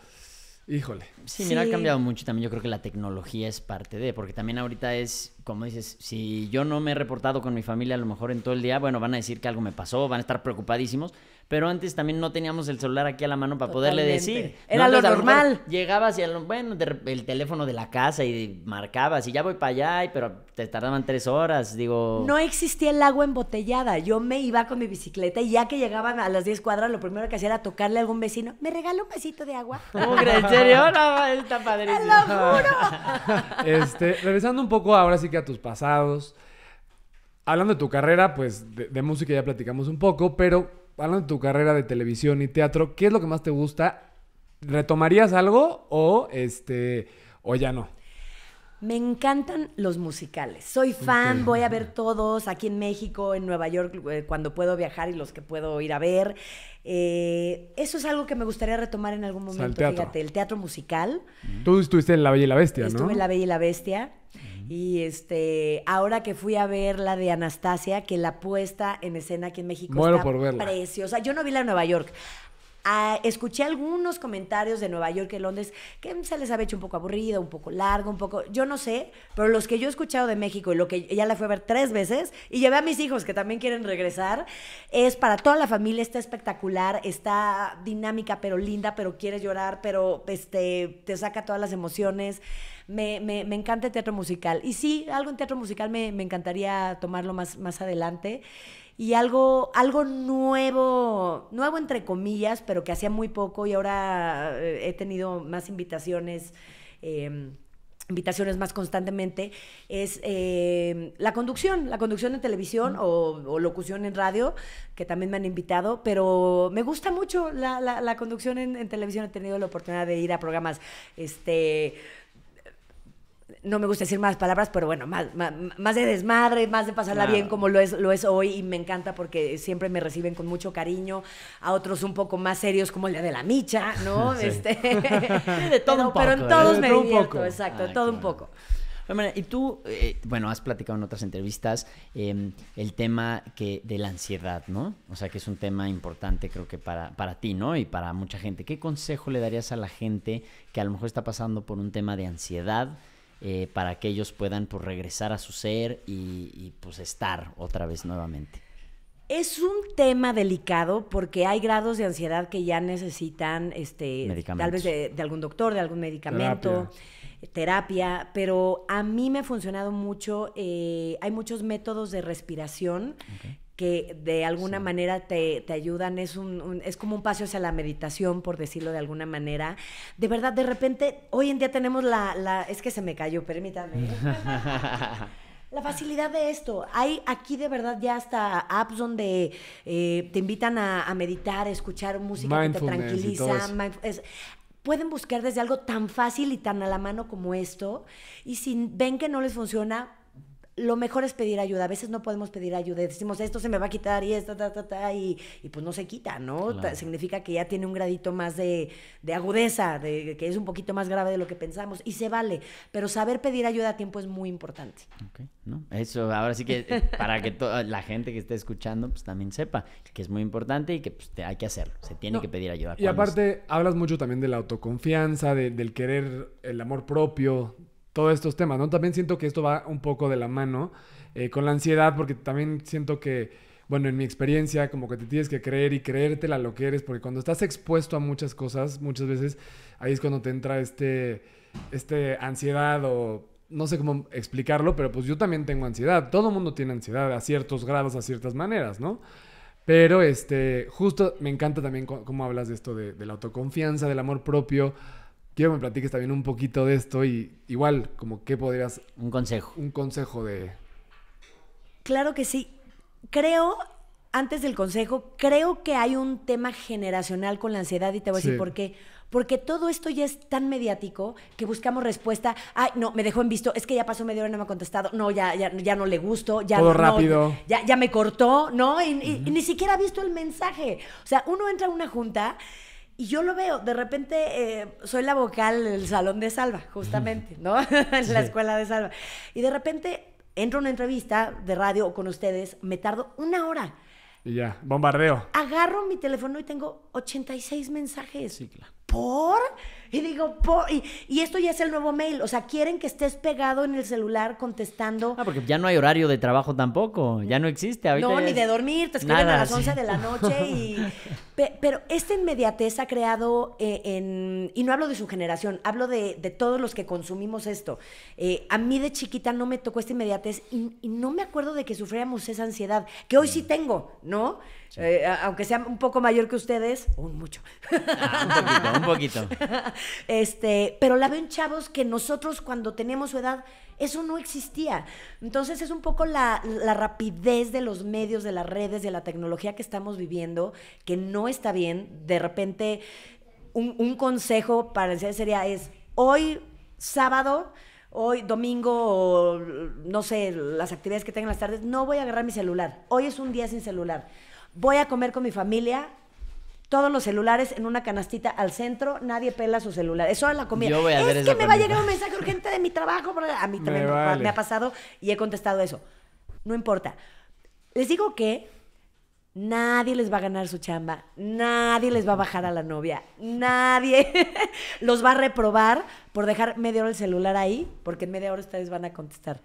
Híjole. Sí, mira, ha cambiado mucho también yo creo que la tecnología es parte de, porque también ahorita es, como dices, si yo no me he reportado con mi familia a lo mejor en todo el día, bueno, van a decir que algo me pasó, van a estar preocupadísimos, pero antes también no teníamos el celular aquí a la mano para poderle decir. Era lo normal. Llegabas y, bueno, el teléfono de la casa y marcabas y ya voy para allá, y, pero te tardaban tres horas, digo. No existía el agua embotellada. Yo me iba con mi bicicleta y ya que llegaban a las 10 cuadras, lo primero que hacía era tocarle a algún vecino, ¿me regaló un vasito de agua? ¿En serio? No, está padrísimo. lo juro! Este, regresando un poco ahora sí que a tus pasados. Hablando de tu carrera, pues de música ya platicamos un poco, pero hablando de tu carrera de televisión y teatro, ¿qué es lo que más te gusta? ¿Retomarías algo o este o ya no? Me encantan los musicales. Soy fan, voy a ver todos aquí en México, en Nueva York, eh, cuando puedo viajar y los que puedo ir a ver. Eh, eso es algo que me gustaría retomar en algún momento. el teatro. Fíjate, el teatro musical. Mm. Tú estuviste en La Bella y la Bestia, ¿no? Estuve en La Bella y la Bestia. Y este, ahora que fui a ver la de Anastasia, que la puesta en escena aquí en México preciosa. Yo no vi la de Nueva York. Ah, escuché algunos comentarios de Nueva York y Londres que se les había hecho un poco aburrido, un poco largo, un poco, yo no sé, pero los que yo he escuchado de México y lo que ya la fue a ver tres veces y llevé a mis hijos que también quieren regresar, es para toda la familia, está espectacular, está dinámica pero linda, pero quiere llorar, pero este, te saca todas las emociones. Me, encanta el teatro musical. Y sí, algo en teatro musical me, encantaría tomarlo más, más adelante y algo, algo nuevo, nuevo entre comillas, pero que hacía muy poco y ahora eh, he tenido más invitaciones. Em, invitaciones más constantemente, es em, la conducción, la conducción en televisión o, locución en radio, que también me han invitado, pero me gusta mucho la, la, conducción en, en, televisión, he tenido la oportunidad de ir a programas, este, no me gusta decir más palabras, pero bueno, más, más, de desmadre, más de pasarla bien como lo es, lo es hoy y me encanta porque siempre me reciben con mucho cariño, a otros un poco más serios como el de la micha, ¿no? Este... de todo un poco. Pero en todos ¿eh? me divierto, exacto, todo un poco. Y tú, eh, bueno, has platicado en otras entrevistas em, el tema que, de la ansiedad, ¿no? O sea, que es un tema importante creo que para, para ti, ¿no? Y para mucha gente. ¿Qué consejo le darías a la gente que a lo mejor está pasando por un tema de ansiedad? Eh, para que ellos puedan pues, regresar a su ser y, pues estar otra vez nuevamente. Es un tema delicado porque hay grados de ansiedad que ya necesitan, este, tal vez de, algún doctor, de algún medicamento, terapia. pero a mí me ha funcionado mucho. Eh, hay muchos métodos de respiración que de alguna manera te, ayudan, es, un, es como un paso hacia la meditación, por decirlo de alguna manera. De verdad, de repente, hoy en día tenemos la... la es que se me cayó, permítame. ¿eh? la facilidad de esto. Hay aquí de verdad ya hasta apps donde eh, te invitan a, meditar, a escuchar música que te tranquiliza. pueden buscar desde algo tan fácil y tan a la mano como esto. Y si ven que no les funciona, lo mejor es pedir ayuda. A veces no podemos pedir ayuda. Decimos, esto se me va a quitar y esto, ta, ta, ta, y, y pues no se quita, ¿no? Significa que ya tiene un gradito más de, agudeza, de, que es un poquito más grave de lo que pensamos, y se vale. Pero saber pedir ayuda a tiempo es muy importante. ¿no? Eso, ahora sí que eh, para que eh, la gente que esté escuchando, pues también sepa que es muy importante y que pues, hay que hacerlo. Se tiene que pedir ayuda. Y aparte, hablas mucho también de la autoconfianza, del querer el amor propio, todos estos temas, ¿no? También siento que esto va un poco de la mano eh, con la ansiedad, porque también siento que, bueno, en mi experiencia, como que te tienes que creer y creértela lo que eres, porque cuando estás expuesto a muchas cosas, muchas veces ahí es cuando te entra este, este ansiedad o no sé cómo explicarlo, pero pues yo también tengo ansiedad. Todo mundo tiene ansiedad a ciertos grados, a ciertas maneras, ¿no? Pero este, justo me encanta también cómo hablas de esto de la autoconfianza, del amor propio Quiero que me platiques también un poquito de esto y igual, como qué podrías... Un consejo. Un consejo de... Claro que sí. Creo, antes del consejo, creo que hay un tema generacional con la ansiedad y te voy a decir por qué. Porque todo esto ya es tan mediático que buscamos respuesta. Ay, no, me dejó en visto. Es que ya pasó media hora y no me ha contestado. No, ya, ya, no le gustó. Ya, todo rápido. Ya, me cortó, ¿no? y ni siquiera ha visto el mensaje. O sea, uno entra a una junta y yo lo veo, de repente eh, soy la vocal del salón de Salva, justamente, ¿no? en la escuela de Salva. Y de repente entro a una entrevista de radio con ustedes, me tardo una hora. Y ya, bombardeo. Agarro mi teléfono y tengo 86 mensajes. Sí, claro. ¿Por? Y digo, y, esto ya es el nuevo mail. O sea, quieren que estés pegado en el celular contestando. Ah, porque ya no hay horario de trabajo tampoco. Ya no existe. no, ni de dormir. Te escriben a las 11 de la noche y. Pero esta inmediatez ha creado eh, en. Y no hablo de su generación, hablo de, todos los que consumimos esto. Eh, a mí de chiquita no me tocó esta inmediatez y, y no me acuerdo de que sufríamos esa ansiedad, que hoy mm. sí tengo, ¿no? Eh, aunque sea un poco mayor que ustedes, un mucho. Ah, un poquito, un poquito. Este, pero la veo en chavos que nosotros cuando teníamos su edad, eso no existía. Entonces es un poco la, rapidez de los medios, de las redes, de la tecnología que estamos viviendo, que no está bien. De repente, un, consejo para el sería es hoy sábado hoy domingo, no sé, las actividades que tengan las tardes, no voy a agarrar mi celular. Hoy es un día sin celular voy a comer con mi familia, todos los celulares en una canastita al centro, nadie pela su celular. Eso es la comida. es que me va a llegar un mensaje urgente de mi trabajo. A mí también me, ha pasado y he contestado eso. No importa. Les digo que nadie les va a ganar su chamba, nadie les va a bajar a la novia, nadie los va a reprobar por dejar media hora el celular ahí, porque en media hora ustedes van a contestar.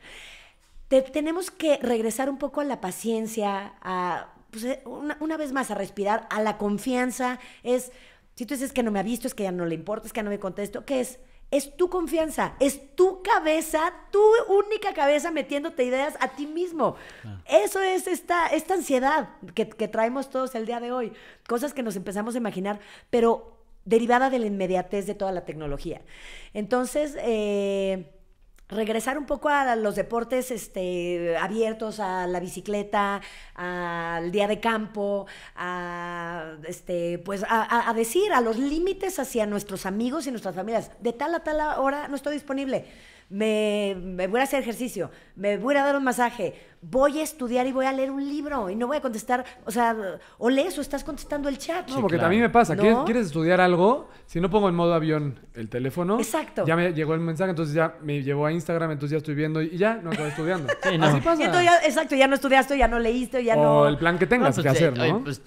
tenemos que regresar un poco a la paciencia, a pues, eh, una, vez más a respirar, a la confianza. Es, si tú dices que no me ha visto, es que ya no le importa, es que ya no me contesto, ¿qué es? Es tu confianza, es tu cabeza, tu única cabeza metiéndote ideas a ti mismo. Ah. Eso es esta, esta ansiedad que, que traemos todos el día de hoy. Cosas que nos empezamos a imaginar, pero derivada de la inmediatez de toda la tecnología. Entonces, eh, regresar un poco a los deportes este, abiertos, a la bicicleta, al día de campo, a, este, pues, a, a decir a los límites hacia nuestros amigos y nuestras familias, de tal a tal hora no estoy disponible me, voy a hacer ejercicio, me voy a dar un masaje, voy a estudiar y voy a leer un libro y no voy a contestar, o sea, o lees o estás contestando el chat. No, porque también me pasa, ¿Quieres, estudiar algo? Si no pongo en modo avión el teléfono, Exacto. ya me llegó el mensaje, entonces ya me llevó a Instagram, entonces ya estoy viendo y ya no estoy estudiando. Así pasa. exacto, ya no estudiaste, ya no leíste, ya o no... el plan que tengas pues, que eh, hacer, ¿no? Pues,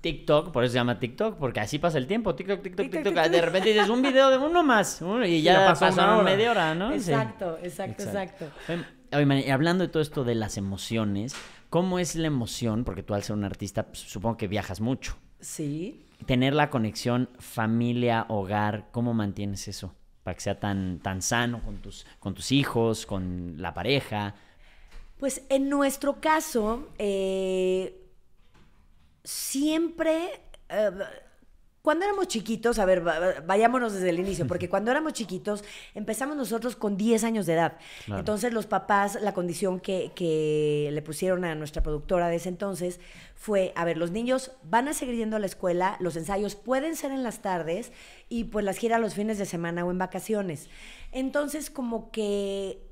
TikTok, por eso se llama TikTok, porque así pasa el tiempo, TikTok, TikTok, TikTok, De repente dices un video de uno más y ya, pasaron media hora, ¿no? Exacto, exacto, exacto. Em, oye, hablando de todo esto de las emociones, ¿cómo es la emoción? Porque tú al ser un artista pues, supongo que viajas mucho. Sí. Tener la conexión familia, hogar, ¿cómo mantienes eso? Para que sea tan, tan sano con tus, con tus hijos, con la pareja. Pues en nuestro caso, eh, siempre... Eh, cuando éramos chiquitos, a ver, vayámonos desde el inicio, porque cuando éramos chiquitos empezamos nosotros con 10 años de edad. Entonces los papás, la condición que, que, le pusieron a nuestra productora de ese entonces fue, a ver, los niños van a seguir yendo a la escuela, los ensayos pueden ser en las tardes y pues las gira los fines de semana o en vacaciones. Entonces como que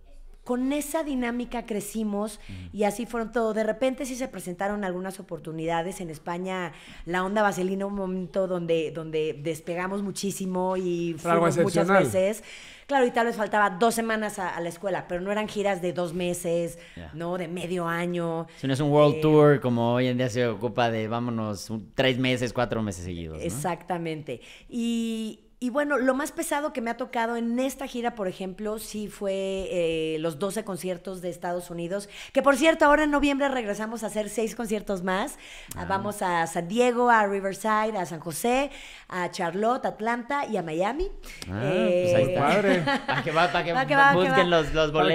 con esa dinámica crecimos y así fueron todo. De repente sí se presentaron algunas oportunidades en España, la onda vaselina, un momento donde, donde despegamos muchísimo y fuimos muchas veces. Claro, y tal vez faltaba dos semanas a, la escuela, pero no eran giras de dos meses, ¿no? De medio año. Si no es un World eh, Tour, como hoy en día se ocupa de, vámonos, tres meses, cuatro meses seguidos. Exactamente. Y, y bueno, lo más pesado que me ha tocado en esta gira, por ejemplo, sí fue eh, los 12 conciertos de Estados Unidos, que por cierto, ahora en noviembre regresamos a hacer seis conciertos más. Ah. Vamos a San Diego, a Riverside, a San José, a Charlotte, Atlanta y a Miami. Ah, eh, pues ahí está. Padre. Para que,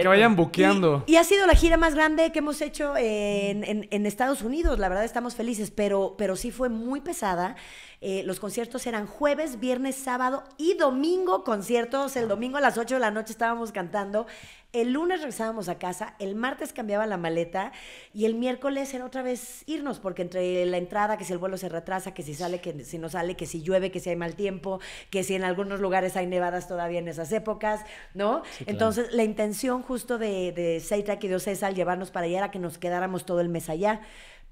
vayan buqueando. Y, ha sido la gira más grande que hemos hecho en, Estados Unidos, la verdad estamos felices, pero, pero sí fue muy pesada. Eh, los conciertos eran jueves, viernes, sábado y domingo conciertos. El domingo a las 8 de la noche estábamos cantando. El lunes regresábamos a casa, el martes cambiaba la maleta y el miércoles era otra vez irnos, porque entre la entrada, que si el vuelo se retrasa, que si sale, que si no sale, que si llueve, que si hay mal tiempo, que si en algunos lugares hay nevadas todavía en esas épocas, ¿no? Entonces, la intención justo de, de que y de al llevarnos para allá era que nos quedáramos todo el mes allá.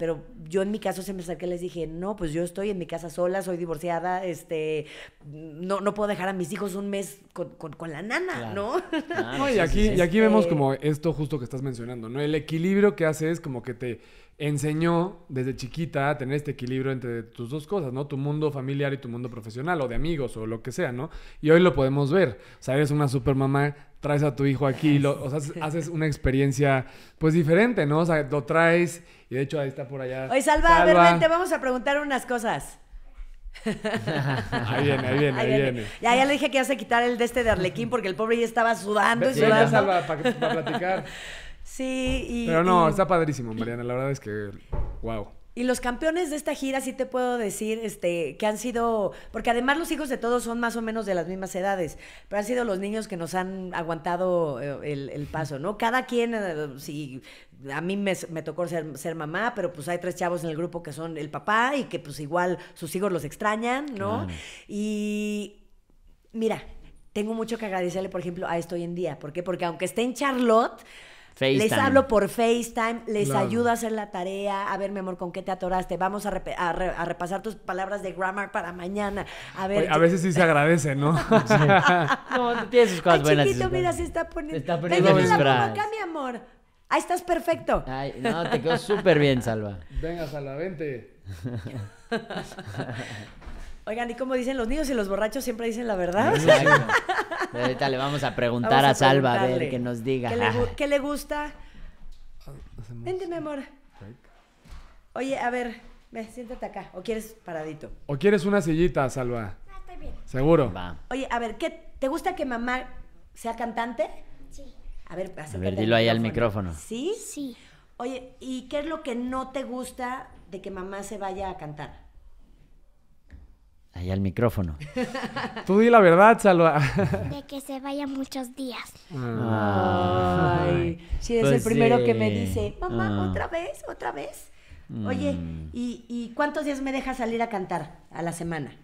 Pero yo en mi caso siempre me acerqué les dije, no, pues yo estoy en mi casa sola, soy divorciada, este, no, no puedo dejar a mis hijos un mes con, la nana, ¿no? y, aquí, y aquí vemos este como esto justo que estás mencionando, ¿no? El equilibrio que hace es como que te enseñó desde chiquita a tener este equilibrio entre tus dos cosas, ¿no? Tu mundo familiar y tu mundo profesional o de amigos o lo que sea, ¿no? Y hoy lo podemos ver. O sea, eres una super mamá, traes a tu hijo aquí, lo, o sea, haces una experiencia pues diferente, ¿no? O sea, lo traes y de hecho ahí está por allá. Oye, Salva, te vamos a preguntar unas cosas. ahí viene, ahí viene, ahí, viene. Ya, le dije que ya a quitar el de este de Arlequín porque el pobre ya estaba sudando y sudando. Salva, para, para platicar. Sí, y, Pero no, está padrísimo, Mariana. La verdad es que, wow. Y los campeones de esta gira sí te puedo decir este, que han sido, porque además los hijos de todos son más o menos de las mismas edades, pero han sido los niños que nos han aguantado eh, el, paso, ¿no? Cada quien, eh, si a mí me, tocó ser, mamá, pero pues hay tres chavos en el grupo que son el papá y que pues igual sus hijos los extrañan, ¿no? Y mira, tengo mucho que agradecerle, por ejemplo, a esto hoy en día. ¿Por qué? Porque aunque esté en Charlotte, les hablo por FaceTime, les ayudo a hacer la tarea. A ver, mi amor, ¿con qué te atoraste? Vamos a, repasar tus palabras de grammar para mañana. A veces sí se agradece, ¿no? No, No, tienes sus cosas buenas. Chiquito, mira, se está poniendo. Está poniendo acá, mi amor. Ahí estás perfecto. Ay, no, te quedó súper bien, Salva. Venga, Salva, vente. Oigan, y como dicen los niños y los borrachos siempre dicen la verdad. ahorita le vamos a preguntar a, Salva a ver que nos diga. ¿Qué le, gusta? Vente, mi amor. Oye, a ver, ve, siéntate acá. ¿O quieres paradito? ¿O quieres una sillita, Salva? No, ah, estoy bien. ¿Seguro? Oye, a ver, ¿qué, ¿te gusta que mamá sea cantante? Sí. A ver, a ver dilo ahí al micrófono. ¿Sí? Sí. Oye, ¿y qué es lo que no te gusta de que mamá se vaya a cantar? Allá el micrófono. Tú di la verdad, Salva. De que se vaya muchos días. Ah. Ay. Sí, es el pues primero que me dice, mamá, ah. otra vez, otra vez. Mm. Oye, ¿y, ¿y cuántos días me dejas salir a cantar a la semana?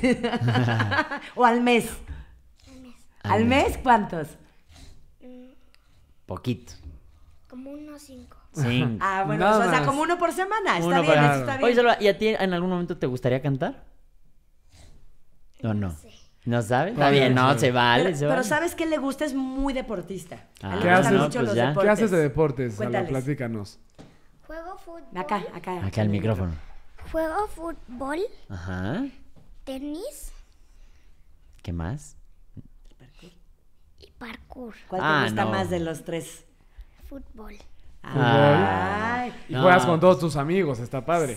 ¿O al mes? Al mes. ¿Al mes cuántos? Mm. Poquito. Como unos cinco sí Ah, bueno, o sea, como uno por semana. Está bien, eso está bien. Oye, ¿y a ti en algún momento te gustaría cantar? ¿O no? ¿No sabes? Está bien, no, se vale, pero, ¿sabes qué le gusta? Es muy deportista. Ah, pues ¿Qué haces? de deportes? platícanos. Juego fútbol. Acá, acá. Acá al micrófono. Juego fútbol, Ajá. tenis ¿Qué más? y parkour. ¿Cuál te ah, gusta más de los tres? Fútbol. Ah. Pues, y juegas con todos tus amigos, está padre.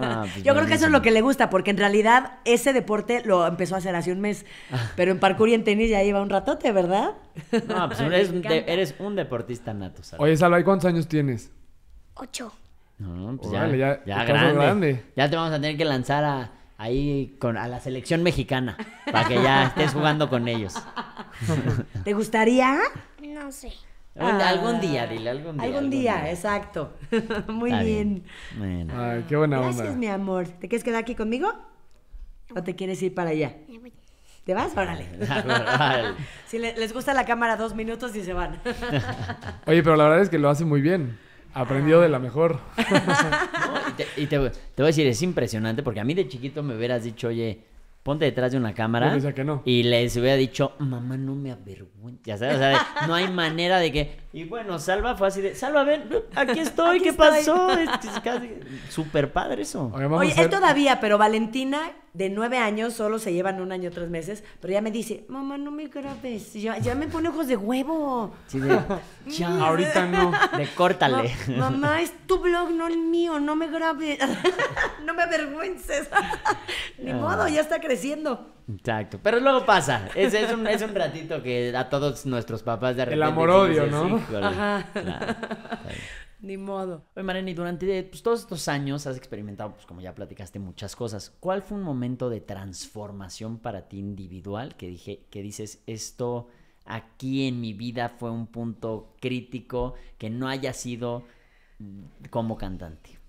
Ah, pues Yo creo que eso es lo que le gusta, porque en realidad ese deporte lo empezó a hacer hace un mes, pero en parkour y en tenis ya lleva un ratote, ¿verdad? No, pues eres, un, deportista nato. Oye, Salva, ¿y cuántos años tienes? Ocho. No, pues ya, grande. Ya te vamos a tener que lanzar ahí con, a la selección mexicana para que ya estés jugando con ellos. ¿Te gustaría? No sé. Ah, algún día, dile, algún día. Algún, día, exacto. Muy bien. Bueno. Ay, qué buena Gracias, mi amor. ¿Te quieres quedar aquí conmigo? ¿O te quieres ir para allá? ¿Te vas? Órale. Ah, si les gusta la cámara dos minutos y se van. Oye, pero la verdad es que lo hace muy bien. Aprendió de la mejor. y, te, te voy a decir, es impresionante porque a mí de chiquito me hubieras dicho, oye, ponte detrás de una cámara. Y les hubiera dicho, mamá, no me avergüences Ya sabes, no hay manera de que, y bueno, Salva fue así de, Salva, ven, aquí estoy, ¿qué pasó? Es, casi, super padre eso. Oye, todavía, pero Valentina, de nueve años, solo se llevan un año, tres meses, pero ya me dice, mamá, no me grabes, ya, me pone ojos de huevo. Sí, ya. Ahorita no. De córtale. mamá, es tu blog, no el mío, no me grabes, no me avergüences. Ni ah. modo, ya está creciendo. Exacto, pero luego pasa, es, es, un, es un ratito que a todos nuestros papás de repente... El amor-odio, ¿no? Ni modo. Oye, Mariana, y durante eh, pues, todos estos años has experimentado, pues como ya platicaste, muchas cosas. ¿Cuál fue un momento de transformación para ti individual que, dije, que dices, esto aquí en mi vida fue un punto crítico que no haya sido mm, como cantante?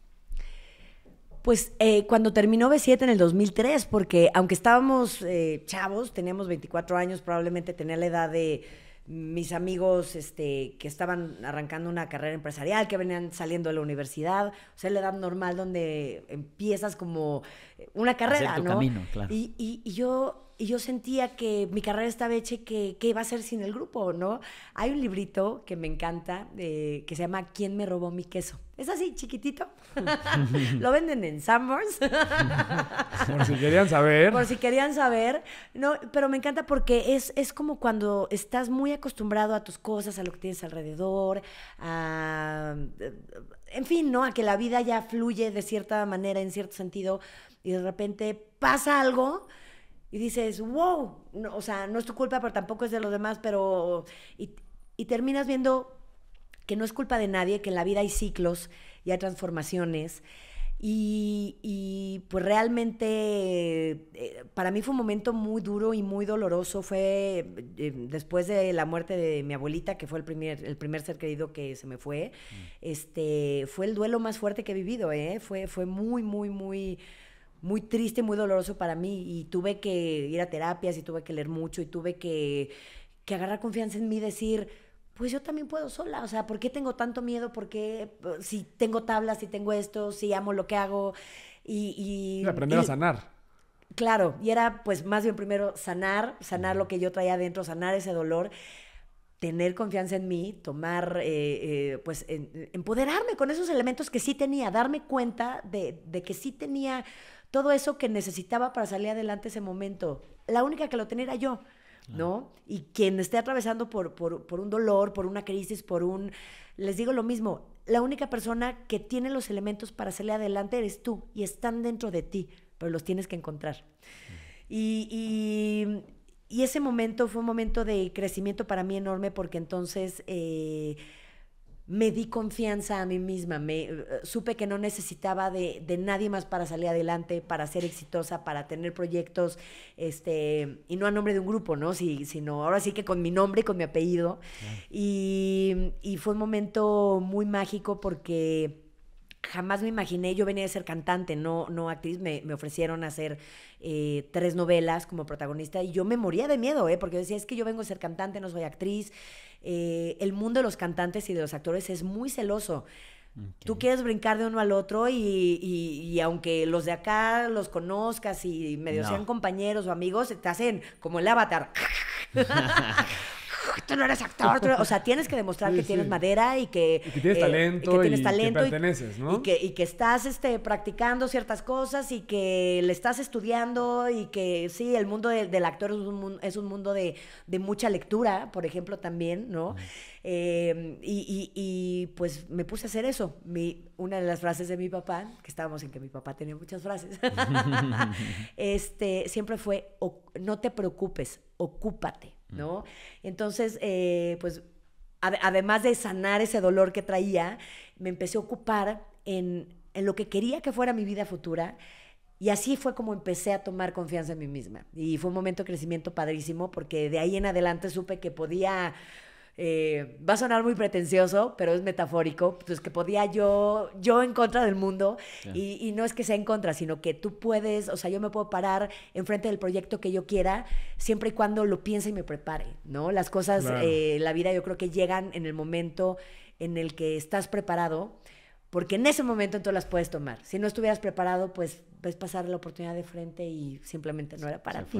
Pues eh, cuando terminó B7 en el 2003, porque aunque estábamos eh, chavos, teníamos 24 años, probablemente tenía la edad de mis amigos este, que estaban arrancando una carrera empresarial, que venían saliendo de la universidad, o sea, la edad normal donde empiezas como eh, una carrera, Camino, y yo y yo sentía que mi carrera estaba hecha y que, qué iba a ser sin el grupo, ¿no? Hay un librito que me encanta eh, que se llama ¿Quién me robó mi queso? Es así, chiquitito. Lo venden en Summers. Por si querían saber. Por si querían saber. No, pero me encanta porque es, es como cuando estás muy acostumbrado a tus cosas, a lo que tienes alrededor, a, en fin, ¿no? A que la vida ya fluye de cierta manera, en cierto sentido, y de repente pasa algo y dices, wow, o sea, no es tu culpa, pero tampoco es de los demás, pero... Y, terminas viendo que no es culpa de nadie, que en la vida hay ciclos y hay transformaciones. Y, pues realmente eh, para mí fue un momento muy duro y muy doloroso. Fue eh, después de la muerte de mi abuelita, que fue el primer, el primer ser querido que se me fue. Mm. Este, fue el duelo más fuerte que he vivido, ¿eh? Fue, fue muy, muy, muy muy triste, muy doloroso para mí y tuve que ir a terapias y tuve que leer mucho y tuve que, agarrar confianza en mí, decir, pues yo también puedo sola, o sea, ¿por qué tengo tanto miedo? ¿Por qué si tengo tablas, si tengo esto, si amo lo que hago? Y, y aprender a sanar. Claro, y era pues más bien primero sanar, sanar lo que yo traía adentro, sanar ese dolor tener confianza en mí, tomar, eh, eh, pues, empoderarme con esos elementos que sí tenía, darme cuenta de, de que sí tenía todo eso que necesitaba para salir adelante ese momento. La única que lo tenía era yo, ¿no? Y quien esté atravesando por, un dolor, por una crisis, por un... Les digo lo mismo, la única persona que tiene los elementos para salir adelante eres tú y están dentro de ti, pero los tienes que encontrar. Mm. Y, ese momento fue un momento de crecimiento para mí enorme porque entonces eh, me di confianza a mí misma, me eh, supe que no necesitaba de, nadie más para salir adelante, para ser exitosa, para tener proyectos, este, y no a nombre de un grupo, ¿no? sino ahora sí que con mi nombre con mi apellido. y, fue un momento muy mágico porque jamás me imaginé, yo venía a ser cantante, no, no actriz, me, me ofrecieron hacer eh, tres novelas como protagonista y yo me moría de miedo, eh, porque decía, es que yo vengo a ser cantante, no soy actriz. Eh, el mundo de los cantantes y de los actores es muy celoso. Tú quieres brincar de uno al otro y, aunque los de acá los conozcas y medio sean compañeros o amigos, te hacen como el avatar. tú no eres actor. O sea, tienes que demostrar que tienes madera y que, que tienes eh, talento. Y que perteneces, ¿no? Y que, estás este, practicando ciertas cosas y que le estás estudiando y que sí, el mundo del actor es un, mundo de, mucha lectura, por ejemplo, también, ¿no? Em, y, pues me puse a hacer eso. Mi, una de las frases de mi papá, que estábamos en que mi papá tenía muchas frases, este, siempre fue, no te preocupes, ocúpate. ¿no? Entonces, eh, pues además de sanar ese dolor que traía, me empecé a ocupar en, en lo que quería que fuera mi vida futura. Y así fue como empecé a tomar confianza en mí misma. Y fue un momento de crecimiento padrísimo porque de ahí en adelante supe que podía eh, va a sonar muy pretencioso, pero es metafórico, pues que podía yo, yo en contra del mundo, y, no es que sea en contra, sino que tú puedes, o sea, yo me puedo parar enfrente del proyecto que yo quiera, siempre y cuando lo piense y me prepare, ¿no? Las cosas, eh, la vida yo creo que llegan en el momento en el que estás preparado, porque en ese momento entonces las puedes tomar. Si no estuvieras preparado, pues ves pasar la oportunidad de frente y simplemente no era para el ti.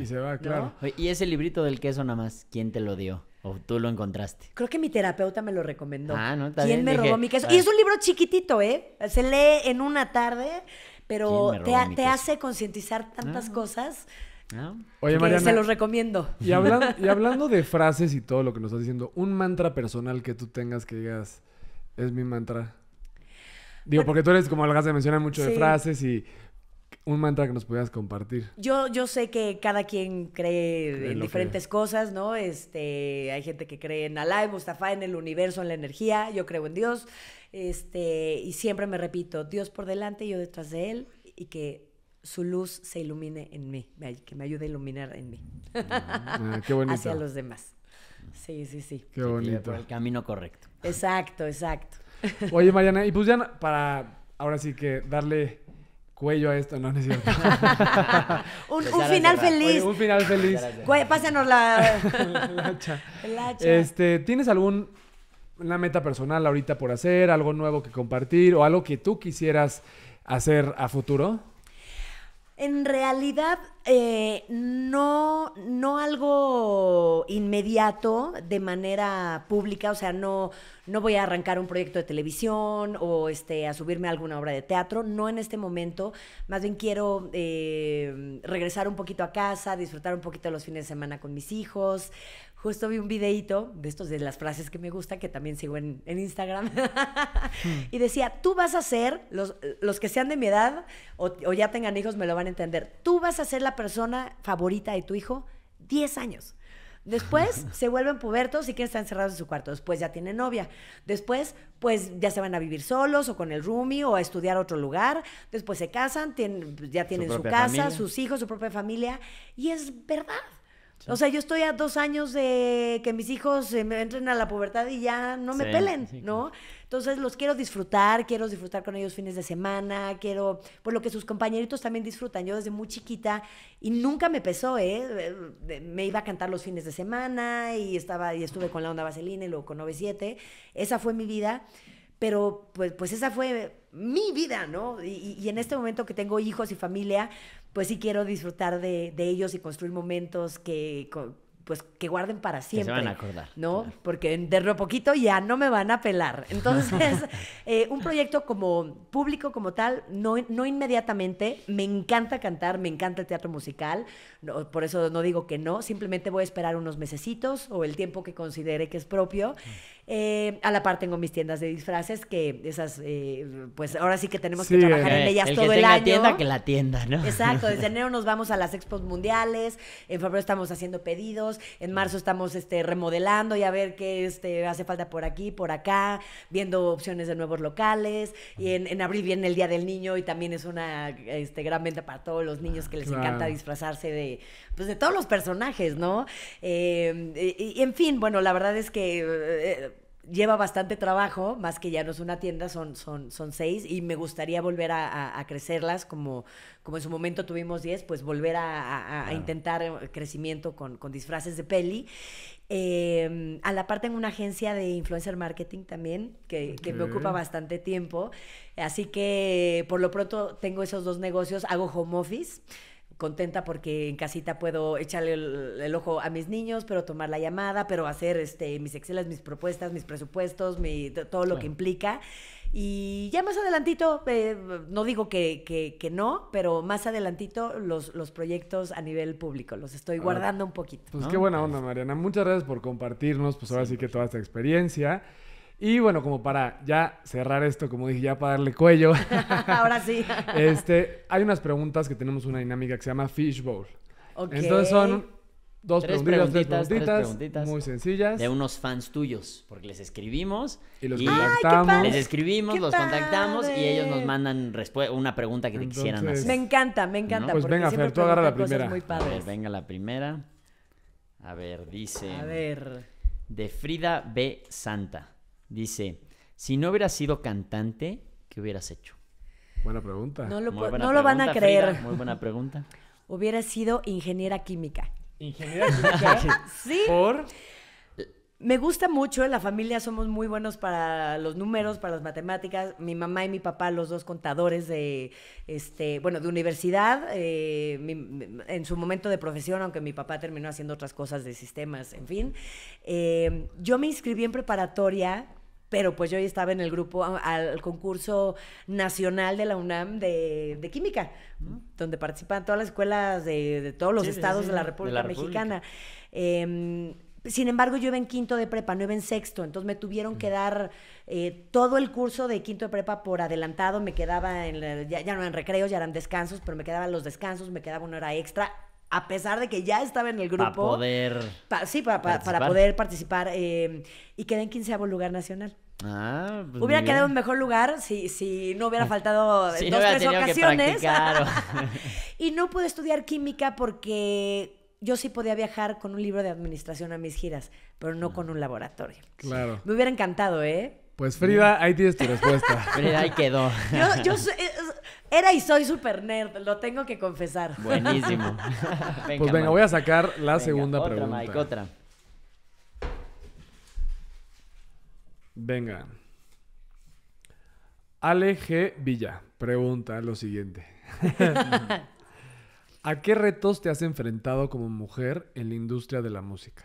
Y Y ese librito del queso nada más, ¿quién te lo dio? ¿O tú lo encontraste? Creo que mi terapeuta me lo recomendó. Ah, no, ¿Quién me robó mi queso? Ah. Y es un libro chiquitito, ¿eh? Se lee en una tarde, pero te, hace concientizar tantas ah. cosas. Ah. Oye, Mariana, se los recomiendo. Y, y, hablando de frases y todo lo que nos estás diciendo, un mantra personal que tú tengas que digas, es mi mantra. Digo, porque tú eres, como acabas de mencionar, mucho de frases y un mantra que nos pudieras compartir. Yo, yo sé que cada quien cree, en diferentes cosas, ¿no? Este, hay gente que cree en Alá, en Mustafa, en el universo, en la energía. Yo creo en Dios. Este, y siempre me repito, Dios por delante, yo detrás de él, y que su luz se ilumine en mí, que me ayude a iluminar en mí. Ah, qué bonito. Hacia los demás. Sí, sí, sí. Qué bonito. el camino correcto. Exacto, exacto. Oye, Mariana, y pues ya para ahora sí que darle cuello a esto, no, necesito un, final feliz. un final feliz. pásenos la... la, hacha. Este, ¿tienes algún una meta personal ahorita por hacer, algo nuevo que compartir o algo que tú quisieras hacer a futuro? En realidad, eh, no, no algo inmediato de manera pública, o sea, no, no voy a arrancar un proyecto de televisión o este, a subirme a alguna obra de teatro, no en este momento, más bien quiero eh, regresar un poquito a casa, disfrutar un poquito los fines de semana con mis hijos, justo vi un videito de estos de las frases que me gustan, que también sigo en, Instagram, hmm. y decía, tú vas a ser, los, los que sean de mi edad o, ya tengan hijos me lo van a entender, tú vas a ser la persona favorita de tu hijo 10 años. Después se vuelven pubertos y quieren estar encerrados en su cuarto. Después ya tienen novia. Después, pues ya se van a vivir solos o con el roomie o a estudiar otro lugar. Después se casan, tienen, ya tienen su, casa, sus hijos, su propia familia. Y es verdad. O sea, yo estoy a dos años de que mis hijos eh, me entren a la pubertad y ya no me pelen, ¿no? Entonces los quiero disfrutar, quiero disfrutar con ellos fines de semana, quiero, por lo que sus compañeritos también disfrutan. Yo desde muy chiquita y nunca me pesó, ¿eh? Me iba a cantar los fines de semana y estaba y estuve con la onda vaselina y luego con 97. Esa fue mi vida, pero pues, pues esa fue mi vida, ¿no? Y, y en este momento que tengo hijos y familia, pues sí quiero disfrutar de, ellos y construir momentos que, pues que guarden para siempre. se van a acordar. ¿No? Porque de lo poquito ya no me van a pelar. Entonces, eh, un proyecto como público, como tal, no, no inmediatamente. Me encanta cantar, me encanta el teatro musical. por eso no digo que no. Simplemente voy a esperar unos mesecitos o el tiempo que considere que es propio. Eh, a la par tengo mis tiendas de disfraces, que esas, eh, pues ahora sí que tenemos que trabajar en eh, ellas el todo que el año. tienda, que la tienda, ¿no? Exacto, desde enero nos vamos a las expos mundiales, en febrero estamos haciendo pedidos, en mm. marzo estamos este, remodelando y a ver qué este, hace falta por aquí, por acá, viendo opciones de nuevos locales, y en, abril viene el Día del Niño y también es una este, gran venta para todos los niños que les encanta disfrazarse de, pues, de todos los personajes, ¿no? y, en fin, bueno, la verdad es que lleva bastante trabajo, más que ya no es una tienda, son, son, son seis, y me gustaría volver a, a, crecerlas, como, como en su momento tuvimos diez, pues volver a, a intentar eh, crecimiento con, con, disfraces de peli. Eh, a la parte en una agencia de influencer marketing también, que, que me ocupa bastante tiempo. Así que por lo pronto tengo esos dos negocios, hago home office contenta porque en casita puedo echarle el, ojo a mis niños, pero tomar la llamada, pero hacer este, mis excelas, mis propuestas, mis presupuestos, todo lo que implica. Y ya más adelantito, eh, no digo que, que, no, pero más adelantito los, los proyectos a nivel público, los estoy guardando un poquito. Pues qué buena pues. onda, Mariana. Muchas gracias por compartirnos, pues ahora sí que toda esta experiencia. Y bueno, como para ya cerrar esto, como dije, ya para darle cuello. Ahora sí. este, hay unas preguntas que tenemos una dinámica que se llama Fishbowl. Entonces son dos preguntitas, muy sencillas. De unos fans tuyos, porque les escribimos. Y los contactamos. Les escribimos, los contactamos y ellos nos mandan una pregunta que quisieran hacer. Me encanta, me encanta. Pues venga, Fer, tú agarra la primera. A ver, venga la primera. A ver, dice. A ver. De Frida B. Santa. Dice, si no hubieras sido cantante, ¿qué hubieras hecho? Buena pregunta. No lo, van a creer. muy buena pregunta. Hubiera sido ingeniera química. ¿Ingeniera química? sí. ¿Por? Me gusta mucho, en la familia somos muy buenos para los números, para las matemáticas. Mi mamá y mi papá, los dos contadores de, este, bueno, de universidad, eh, en su momento de profesión, aunque mi papá terminó haciendo otras cosas de sistemas, en fin. Eh, yo me inscribí en preparatoria pero pues yo estaba en el grupo al concurso nacional de la UNAM de, química, donde participan todas las escuelas de, todos los estados de la República Mexicana. Em, sin embargo, yo iba en quinto de prepa, no iba en sexto, entonces me tuvieron que mm. dar eh, todo el curso de quinto de prepa por adelantado, me quedaba, en ya, no en recreos, ya eran descansos, pero me quedaban los descansos, me quedaba una hora extra, a pesar de que ya estaba en el grupo. Para poder. sí, para poder participar em, y quedé en quinceavo lugar nacional. Ah, pues hubiera quedado en mejor lugar si, si no hubiera faltado dos tres ocasiones. y no pude estudiar química porque yo sí podía viajar con un libro de administración a mis giras, pero no con un laboratorio. Claro. Me hubiera encantado, ¿eh? Pues Frida, ahí tienes tu respuesta. Frida, ahí quedó. Era y soy super nerd, lo tengo que confesar. Buenísimo. pues venga, voy a sacar la segunda otra, pregunta. Mike, otra. Venga. Ale G. Villa pregunta lo siguiente. ¿A qué retos te has enfrentado como mujer en la industria de la música?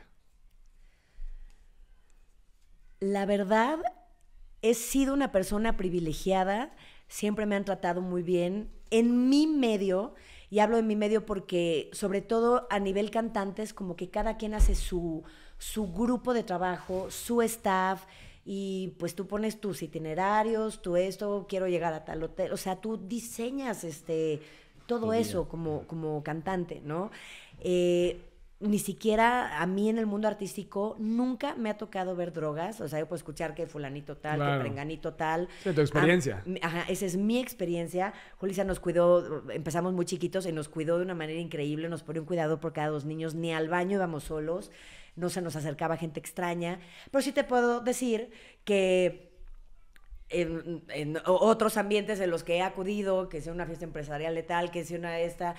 La verdad, he sido una persona privilegiada siempre me han tratado muy bien. En mi medio, y hablo en mi medio porque sobre todo a nivel cantantes, como que cada quien hace su, su grupo de trabajo, su staff, y pues tú pones tus itinerarios, tú esto, quiero llegar a tal hotel, o sea, tú diseñas este, todo eso como, como cantante, ¿no? Eh, ni siquiera a mí en el mundo artístico nunca me ha tocado ver drogas. O sea, yo puedo escuchar que fulanito tal, que prenganito tal. Sí, tu ah, experiencia. ajá, esa es mi experiencia. Julisa nos cuidó, eh, empezamos muy chiquitos y nos cuidó de una manera increíble. Nos ponía un cuidado por cada dos niños. Ni al baño íbamos solos. No se nos acercaba gente extraña. Pero sí te puedo decir que... En, en otros ambientes en los que he acudido, que sea una fiesta empresarial de tal, que sea una de esta,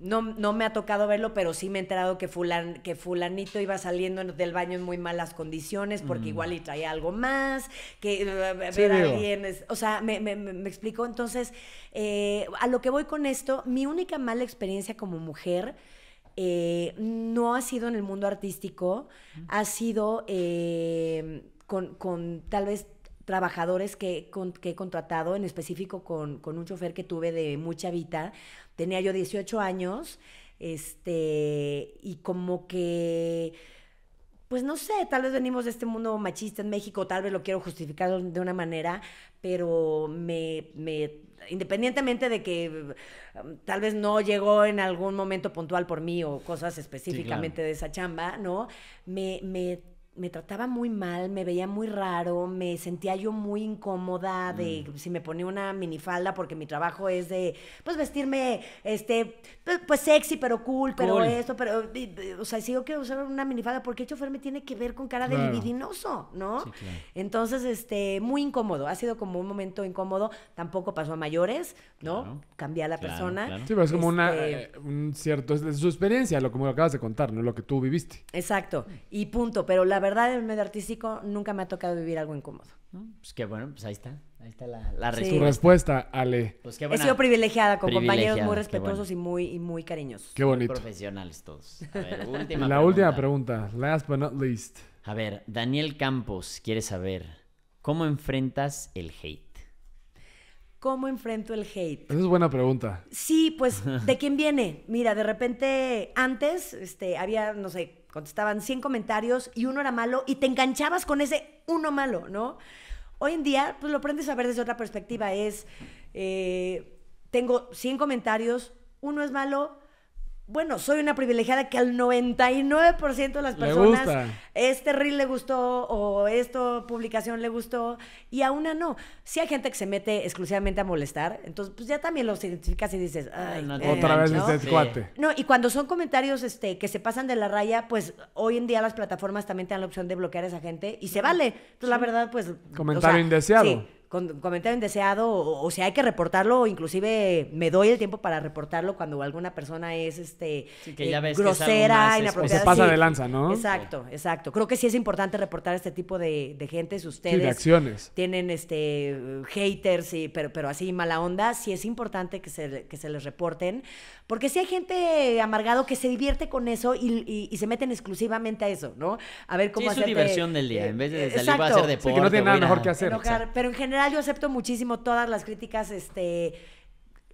no, me ha tocado verlo, pero sí me he enterado que, fulan, que fulanito iba saliendo del baño en muy malas condiciones porque mm. igual y traía algo más, que eh, eh, ver alguien... o sea, me, me, me explico. Entonces, eh, a lo que voy con esto, mi única mala experiencia como mujer... no ha sido en el mundo artístico, ha sido con, con tal vez trabajadores que, que, he contratado, en específico con, con, un chofer que tuve de mucha vida, Tenía yo 18 años, este, y como que, pues no sé, tal vez venimos de este mundo machista en México, tal vez lo quiero justificar de una manera, pero me, me independientemente de que um, tal vez no llegó en algún momento puntual por mí o cosas específicamente de esa chamba, ¿no? Me, me me trataba muy mal, me veía muy raro, me sentía yo muy incómoda de mm. si me ponía una minifalda porque mi trabajo es de pues vestirme este pues sexy pero cool, pero esto, pero o sea, si yo quiero usar una minifalda porque el chofer me tiene que ver con cara de libidinoso, ¿no? Entonces, este muy incómodo, ha sido como un momento incómodo, tampoco pasó a mayores, ¿no? Cambia la persona. Sí, pero es como una este eh, un cierto es su experiencia, lo que me acabas de contar, no lo que tú viviste. Exacto. Y punto, pero la verdad verdad, en el medio artístico nunca me ha tocado vivir algo incómodo. Pues que bueno, pues ahí está. Ahí está la, respuesta. Tu respuesta, Ale. Pues He sido privilegiada con compañeros muy respetuosos y, muy, y muy cariñosos. Qué bonito. profesionales todos. A ver, última la última pregunta, last but not least. A ver, Daniel Campos quiere saber, ¿cómo enfrentas el hate? ¿Cómo enfrento el hate? Esa es buena pregunta. Sí, pues, ¿de quién viene? Mira, de repente, antes, este, había, no sé, contestaban 100 comentarios y uno era malo y te enganchabas con ese uno malo, ¿no? Hoy en día, pues lo aprendes a ver desde otra perspectiva. Es, eh, tengo 100 comentarios, uno es malo, bueno, soy una privilegiada que al 99% de las personas este reel le gustó o esta publicación le gustó y a una no. Si hay gente que se mete exclusivamente a molestar, entonces pues ya también los identificas y dices, ay, otra vez cuate. No, y cuando son comentarios este que se pasan de la raya, pues hoy en día las plataformas también te dan la opción de bloquear a esa gente y se vale. Entonces la verdad pues comentario indeseado con, comentario indeseado, o, si sea, hay que reportarlo, inclusive me doy el tiempo para reportarlo cuando alguna persona es este eh, grosera, y O se pasa de lanza, ¿no? Exacto, exacto. Creo que sí es importante reportar este tipo de, gente, si ustedes tienen este haters, y, pero, pero así mala onda, sí es importante que se, que se les reporten, porque sí hay gente amargado que se divierte con eso y, se meten exclusivamente a eso, ¿no? A ver cómo es su diversión del día, eh, en vez de eh, salir a hacer deporte. que no tiene nada mejor que hacer. pero en general yo acepto muchísimo todas las críticas, este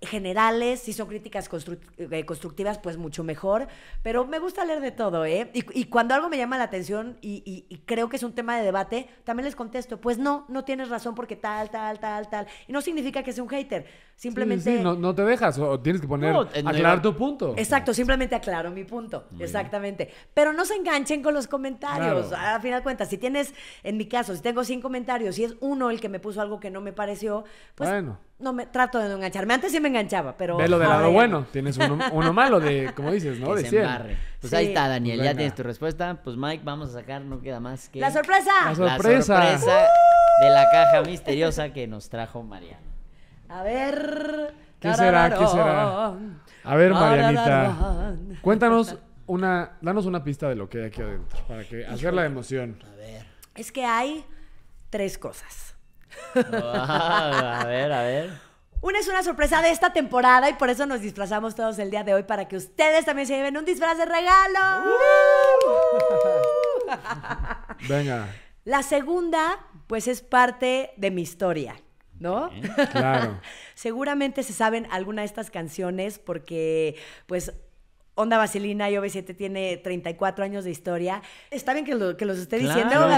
generales, si son críticas eh, constructivas, pues mucho mejor, pero me gusta leer de todo, ¿eh? Y, cuando algo me llama la atención y, y, creo que es un tema de debate, también les contesto, pues no, no tienes razón porque tal, tal, tal, tal, y no significa que sea un hater. Simplemente. no, te dejas, o tienes que poner. aclarar tu punto. Exacto, simplemente aclaro mi punto. exactamente. Pero no se enganchen con los comentarios. A final de cuentas, si tienes, en mi caso, si tengo 100 comentarios y es uno el que me puso algo que no me pareció, pues. Bueno. No me trato de no engancharme. Antes sí me enganchaba, pero. Ve lo de lado bueno. Tienes uno, malo de, como dices, ¿no? de Pues ahí está, Daniel. Pues ya tienes tu respuesta. Pues Mike, vamos a sacar, no queda más que. ¡La sorpresa! La sorpresa. de la caja misteriosa que nos trajo Mariano. A ver. ¿Qué será? ¿Qué será? A ver, Marianita. Cuéntanos una. Danos una pista de lo que hay aquí adentro. Para que hacer la emoción. A ver. Es que hay tres cosas. a ver, a ver. Una es una sorpresa de esta temporada y por eso nos disfrazamos todos el día de hoy para que ustedes también se lleven un disfraz de regalo. Venga. La segunda, pues es parte de mi historia. ¿no? claro. Seguramente se saben alguna de estas canciones porque, pues, Onda Vaselina y OV7 tiene 34 años de historia. Está bien que, los esté diciendo.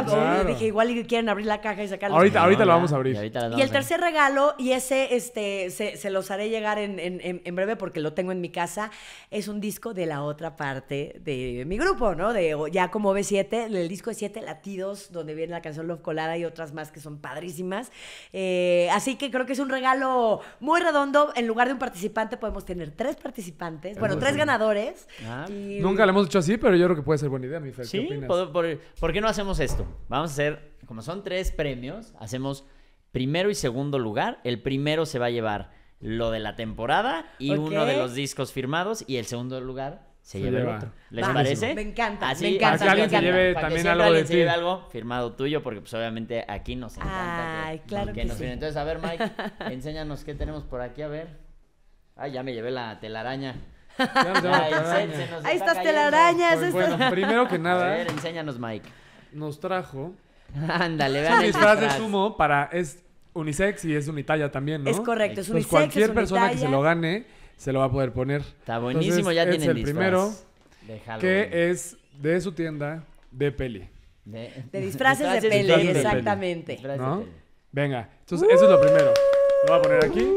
Dije, igual quieren abrir la caja y sacarlos. Ahorita, ahorita lo vamos a abrir. Y, el tercer regalo, y ese este, se, los haré llegar en, breve porque lo tengo en mi casa, es un disco de la otra parte de mi grupo, ¿no? De ya como OV7, el disco de 7 latidos, donde viene la canción Love Colada y otras más que son padrísimas. Eh, así que creo que es un regalo muy redondo. En lugar de un participante, podemos tener tres participantes, bueno, tres ganadores Ah. Nunca lo hemos hecho así, pero yo creo que puede ser buena idea, mi ¿Por, qué no hacemos esto? Vamos a hacer, como son tres premios, hacemos primero y segundo lugar. El primero se va a llevar lo de la temporada y uno de los discos firmados y el segundo lugar se, lleva, el otro. ¿Les parece? Me encanta, así, me encanta. alguien lleve también algo de ti. firmado tuyo, porque pues obviamente aquí nos encanta. Ay, claro que, sí. Entonces, a ver, Mike, enséñanos qué tenemos por aquí, a ver. ay ya me llevé la telaraña. Ahí está estás telarañas. Pues primero que nada. enséñanos, Mike. Nos trajo. Ándale, Un disfraz de sumo para. Es unisex y es unitalia también, ¿no? Es correcto, es unisex. cualquier persona que se lo gane se lo va a poder poner. Está buenísimo, ya tienen el disfraz. primero que es de su tienda de peli. De, disfraces de, pele, exactamente. Venga, entonces eso es lo primero. Lo voy a poner aquí.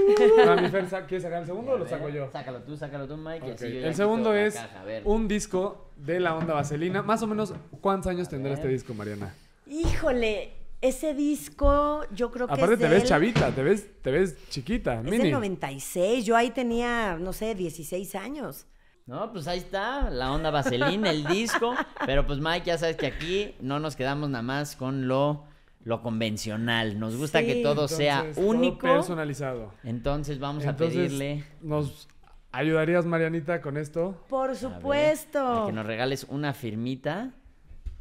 ¿Quieres sacar el segundo o lo saco yo? Sácalo tú, sácalo tú, Mike. el segundo es un disco de la onda vaselina. Más o menos, ¿cuántos años tendrá este disco, Mariana? Híjole, ese disco yo creo que Aparte te ves chavita, te ves, te ves chiquita, Es mini. 96, yo ahí tenía, no sé, 16 años. No, pues ahí está, la onda vaselina, el disco. Pero pues Mike, ya sabes que aquí no nos quedamos nada más con lo lo convencional. Nos gusta que todo sea único. personalizado. Entonces vamos a pedirle. Nos ayudarías, Marianita, con esto. Por supuesto. que nos regales una firmita.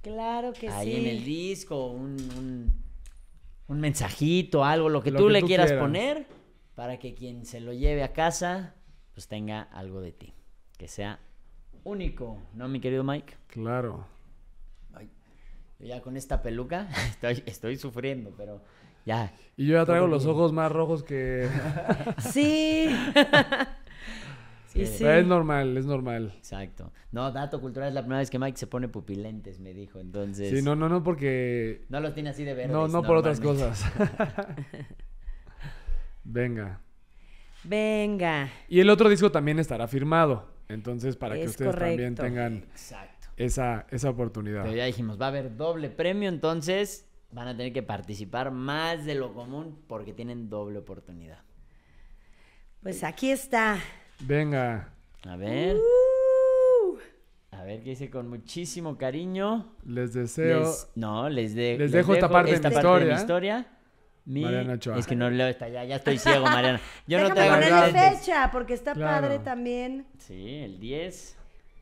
Claro que sí. Ahí en el disco, un, mensajito, algo, lo que tú le quieras poner, para que quien se lo lleve a casa, pues tenga algo de ti. Que sea único, ¿no, mi querido Mike? Claro. Ya con esta peluca estoy, sufriendo, pero ya. Y yo ya traigo los ojos más rojos que... sí. es normal, es normal. Exacto. No, dato cultural, es la primera vez que Mike se pone pupilentes, me dijo, entonces... Sí, no, no, no, porque... No los tiene así de verdes. No, no por otras cosas. Venga. Venga. Y el otro disco también estará firmado. Entonces, para que ustedes también tengan... Exacto esa, esa oportunidad. Pero ya dijimos, va a haber doble premio, entonces van a tener que participar más de lo común porque tienen doble oportunidad. Pues aquí está. Venga. A ver. Uh. A ver qué dice con muchísimo cariño. Les deseo. no, les, les, dejo, esta parte, de, mi historia. Mariana Es que no leo esta, ya, ya estoy ciego, Mariana. Yo Déjame no tengo la fecha porque está padre también. Sí, el 10.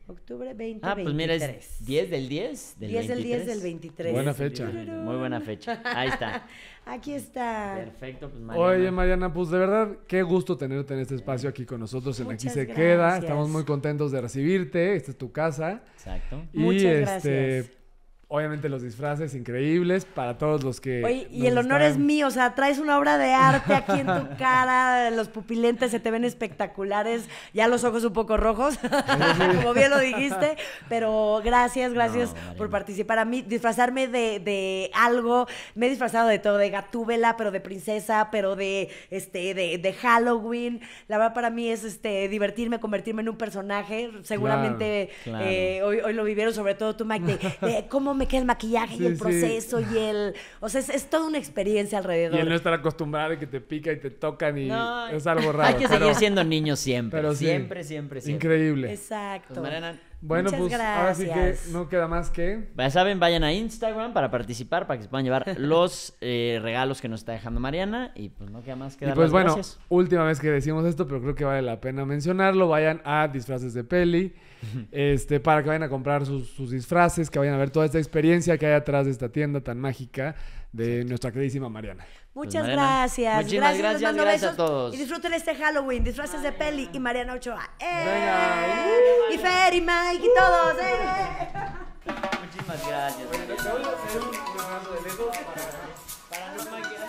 Octubre 20. Ah, pues mira, es 10 del 10 del 10 del 10 del 23. Buena fecha. Muy buena fecha. Ahí está. aquí está. Perfecto, pues Mariana. Oye, Mariana, pues de verdad, qué gusto tenerte en este espacio aquí con nosotros. En Muchas Aquí se queda. Estamos muy contentos de recibirte. Esta es tu casa. Exacto. Y Muchas este, gracias. Obviamente los disfraces increíbles para todos los que. Oye, y el honor es mío, o sea, traes una obra de arte aquí en tu cara, los pupilentes se te ven espectaculares, ya los ojos un poco rojos, como bien lo dijiste, pero gracias, gracias por participar. A mí, disfrazarme de, de, algo, me he disfrazado de todo, de gatúbela, pero de princesa, pero de este, de, de Halloween. La verdad, para mí es este divertirme, convertirme en un personaje. Seguramente eh, hoy, lo vivieron, sobre todo tú, Mike, me queda el maquillaje y el proceso y el... O sea, es, toda una experiencia alrededor. Y el no estar acostumbrado y que te pica y te tocan y es algo raro. Hay que seguir siendo niños siempre. siempre, siempre, siempre. Increíble. Exacto. Pues, Mariana, bueno, pues ahora sí que no queda más que. Ya saben, vayan a Instagram para participar, para que se puedan llevar los eh, regalos que nos está dejando Mariana. Y pues no queda más que dar y pues bueno, última vez que decimos esto, pero creo que vale la pena mencionarlo. Vayan a disfraces de peli, este, para que vayan a comprar sus, disfraces, que vayan a ver toda esta experiencia que hay atrás de esta tienda tan mágica de nuestra queridísima Mariana. Pues, Muchas gracias. Muchísimas gracias, gracias, gracias a todos. Y disfruten este Halloween, disfraces de peli y Mariana Ochoa. ¡Eh! Y Fer y Mike y todos. ¡Eh! Muchísimas gracias. Bueno,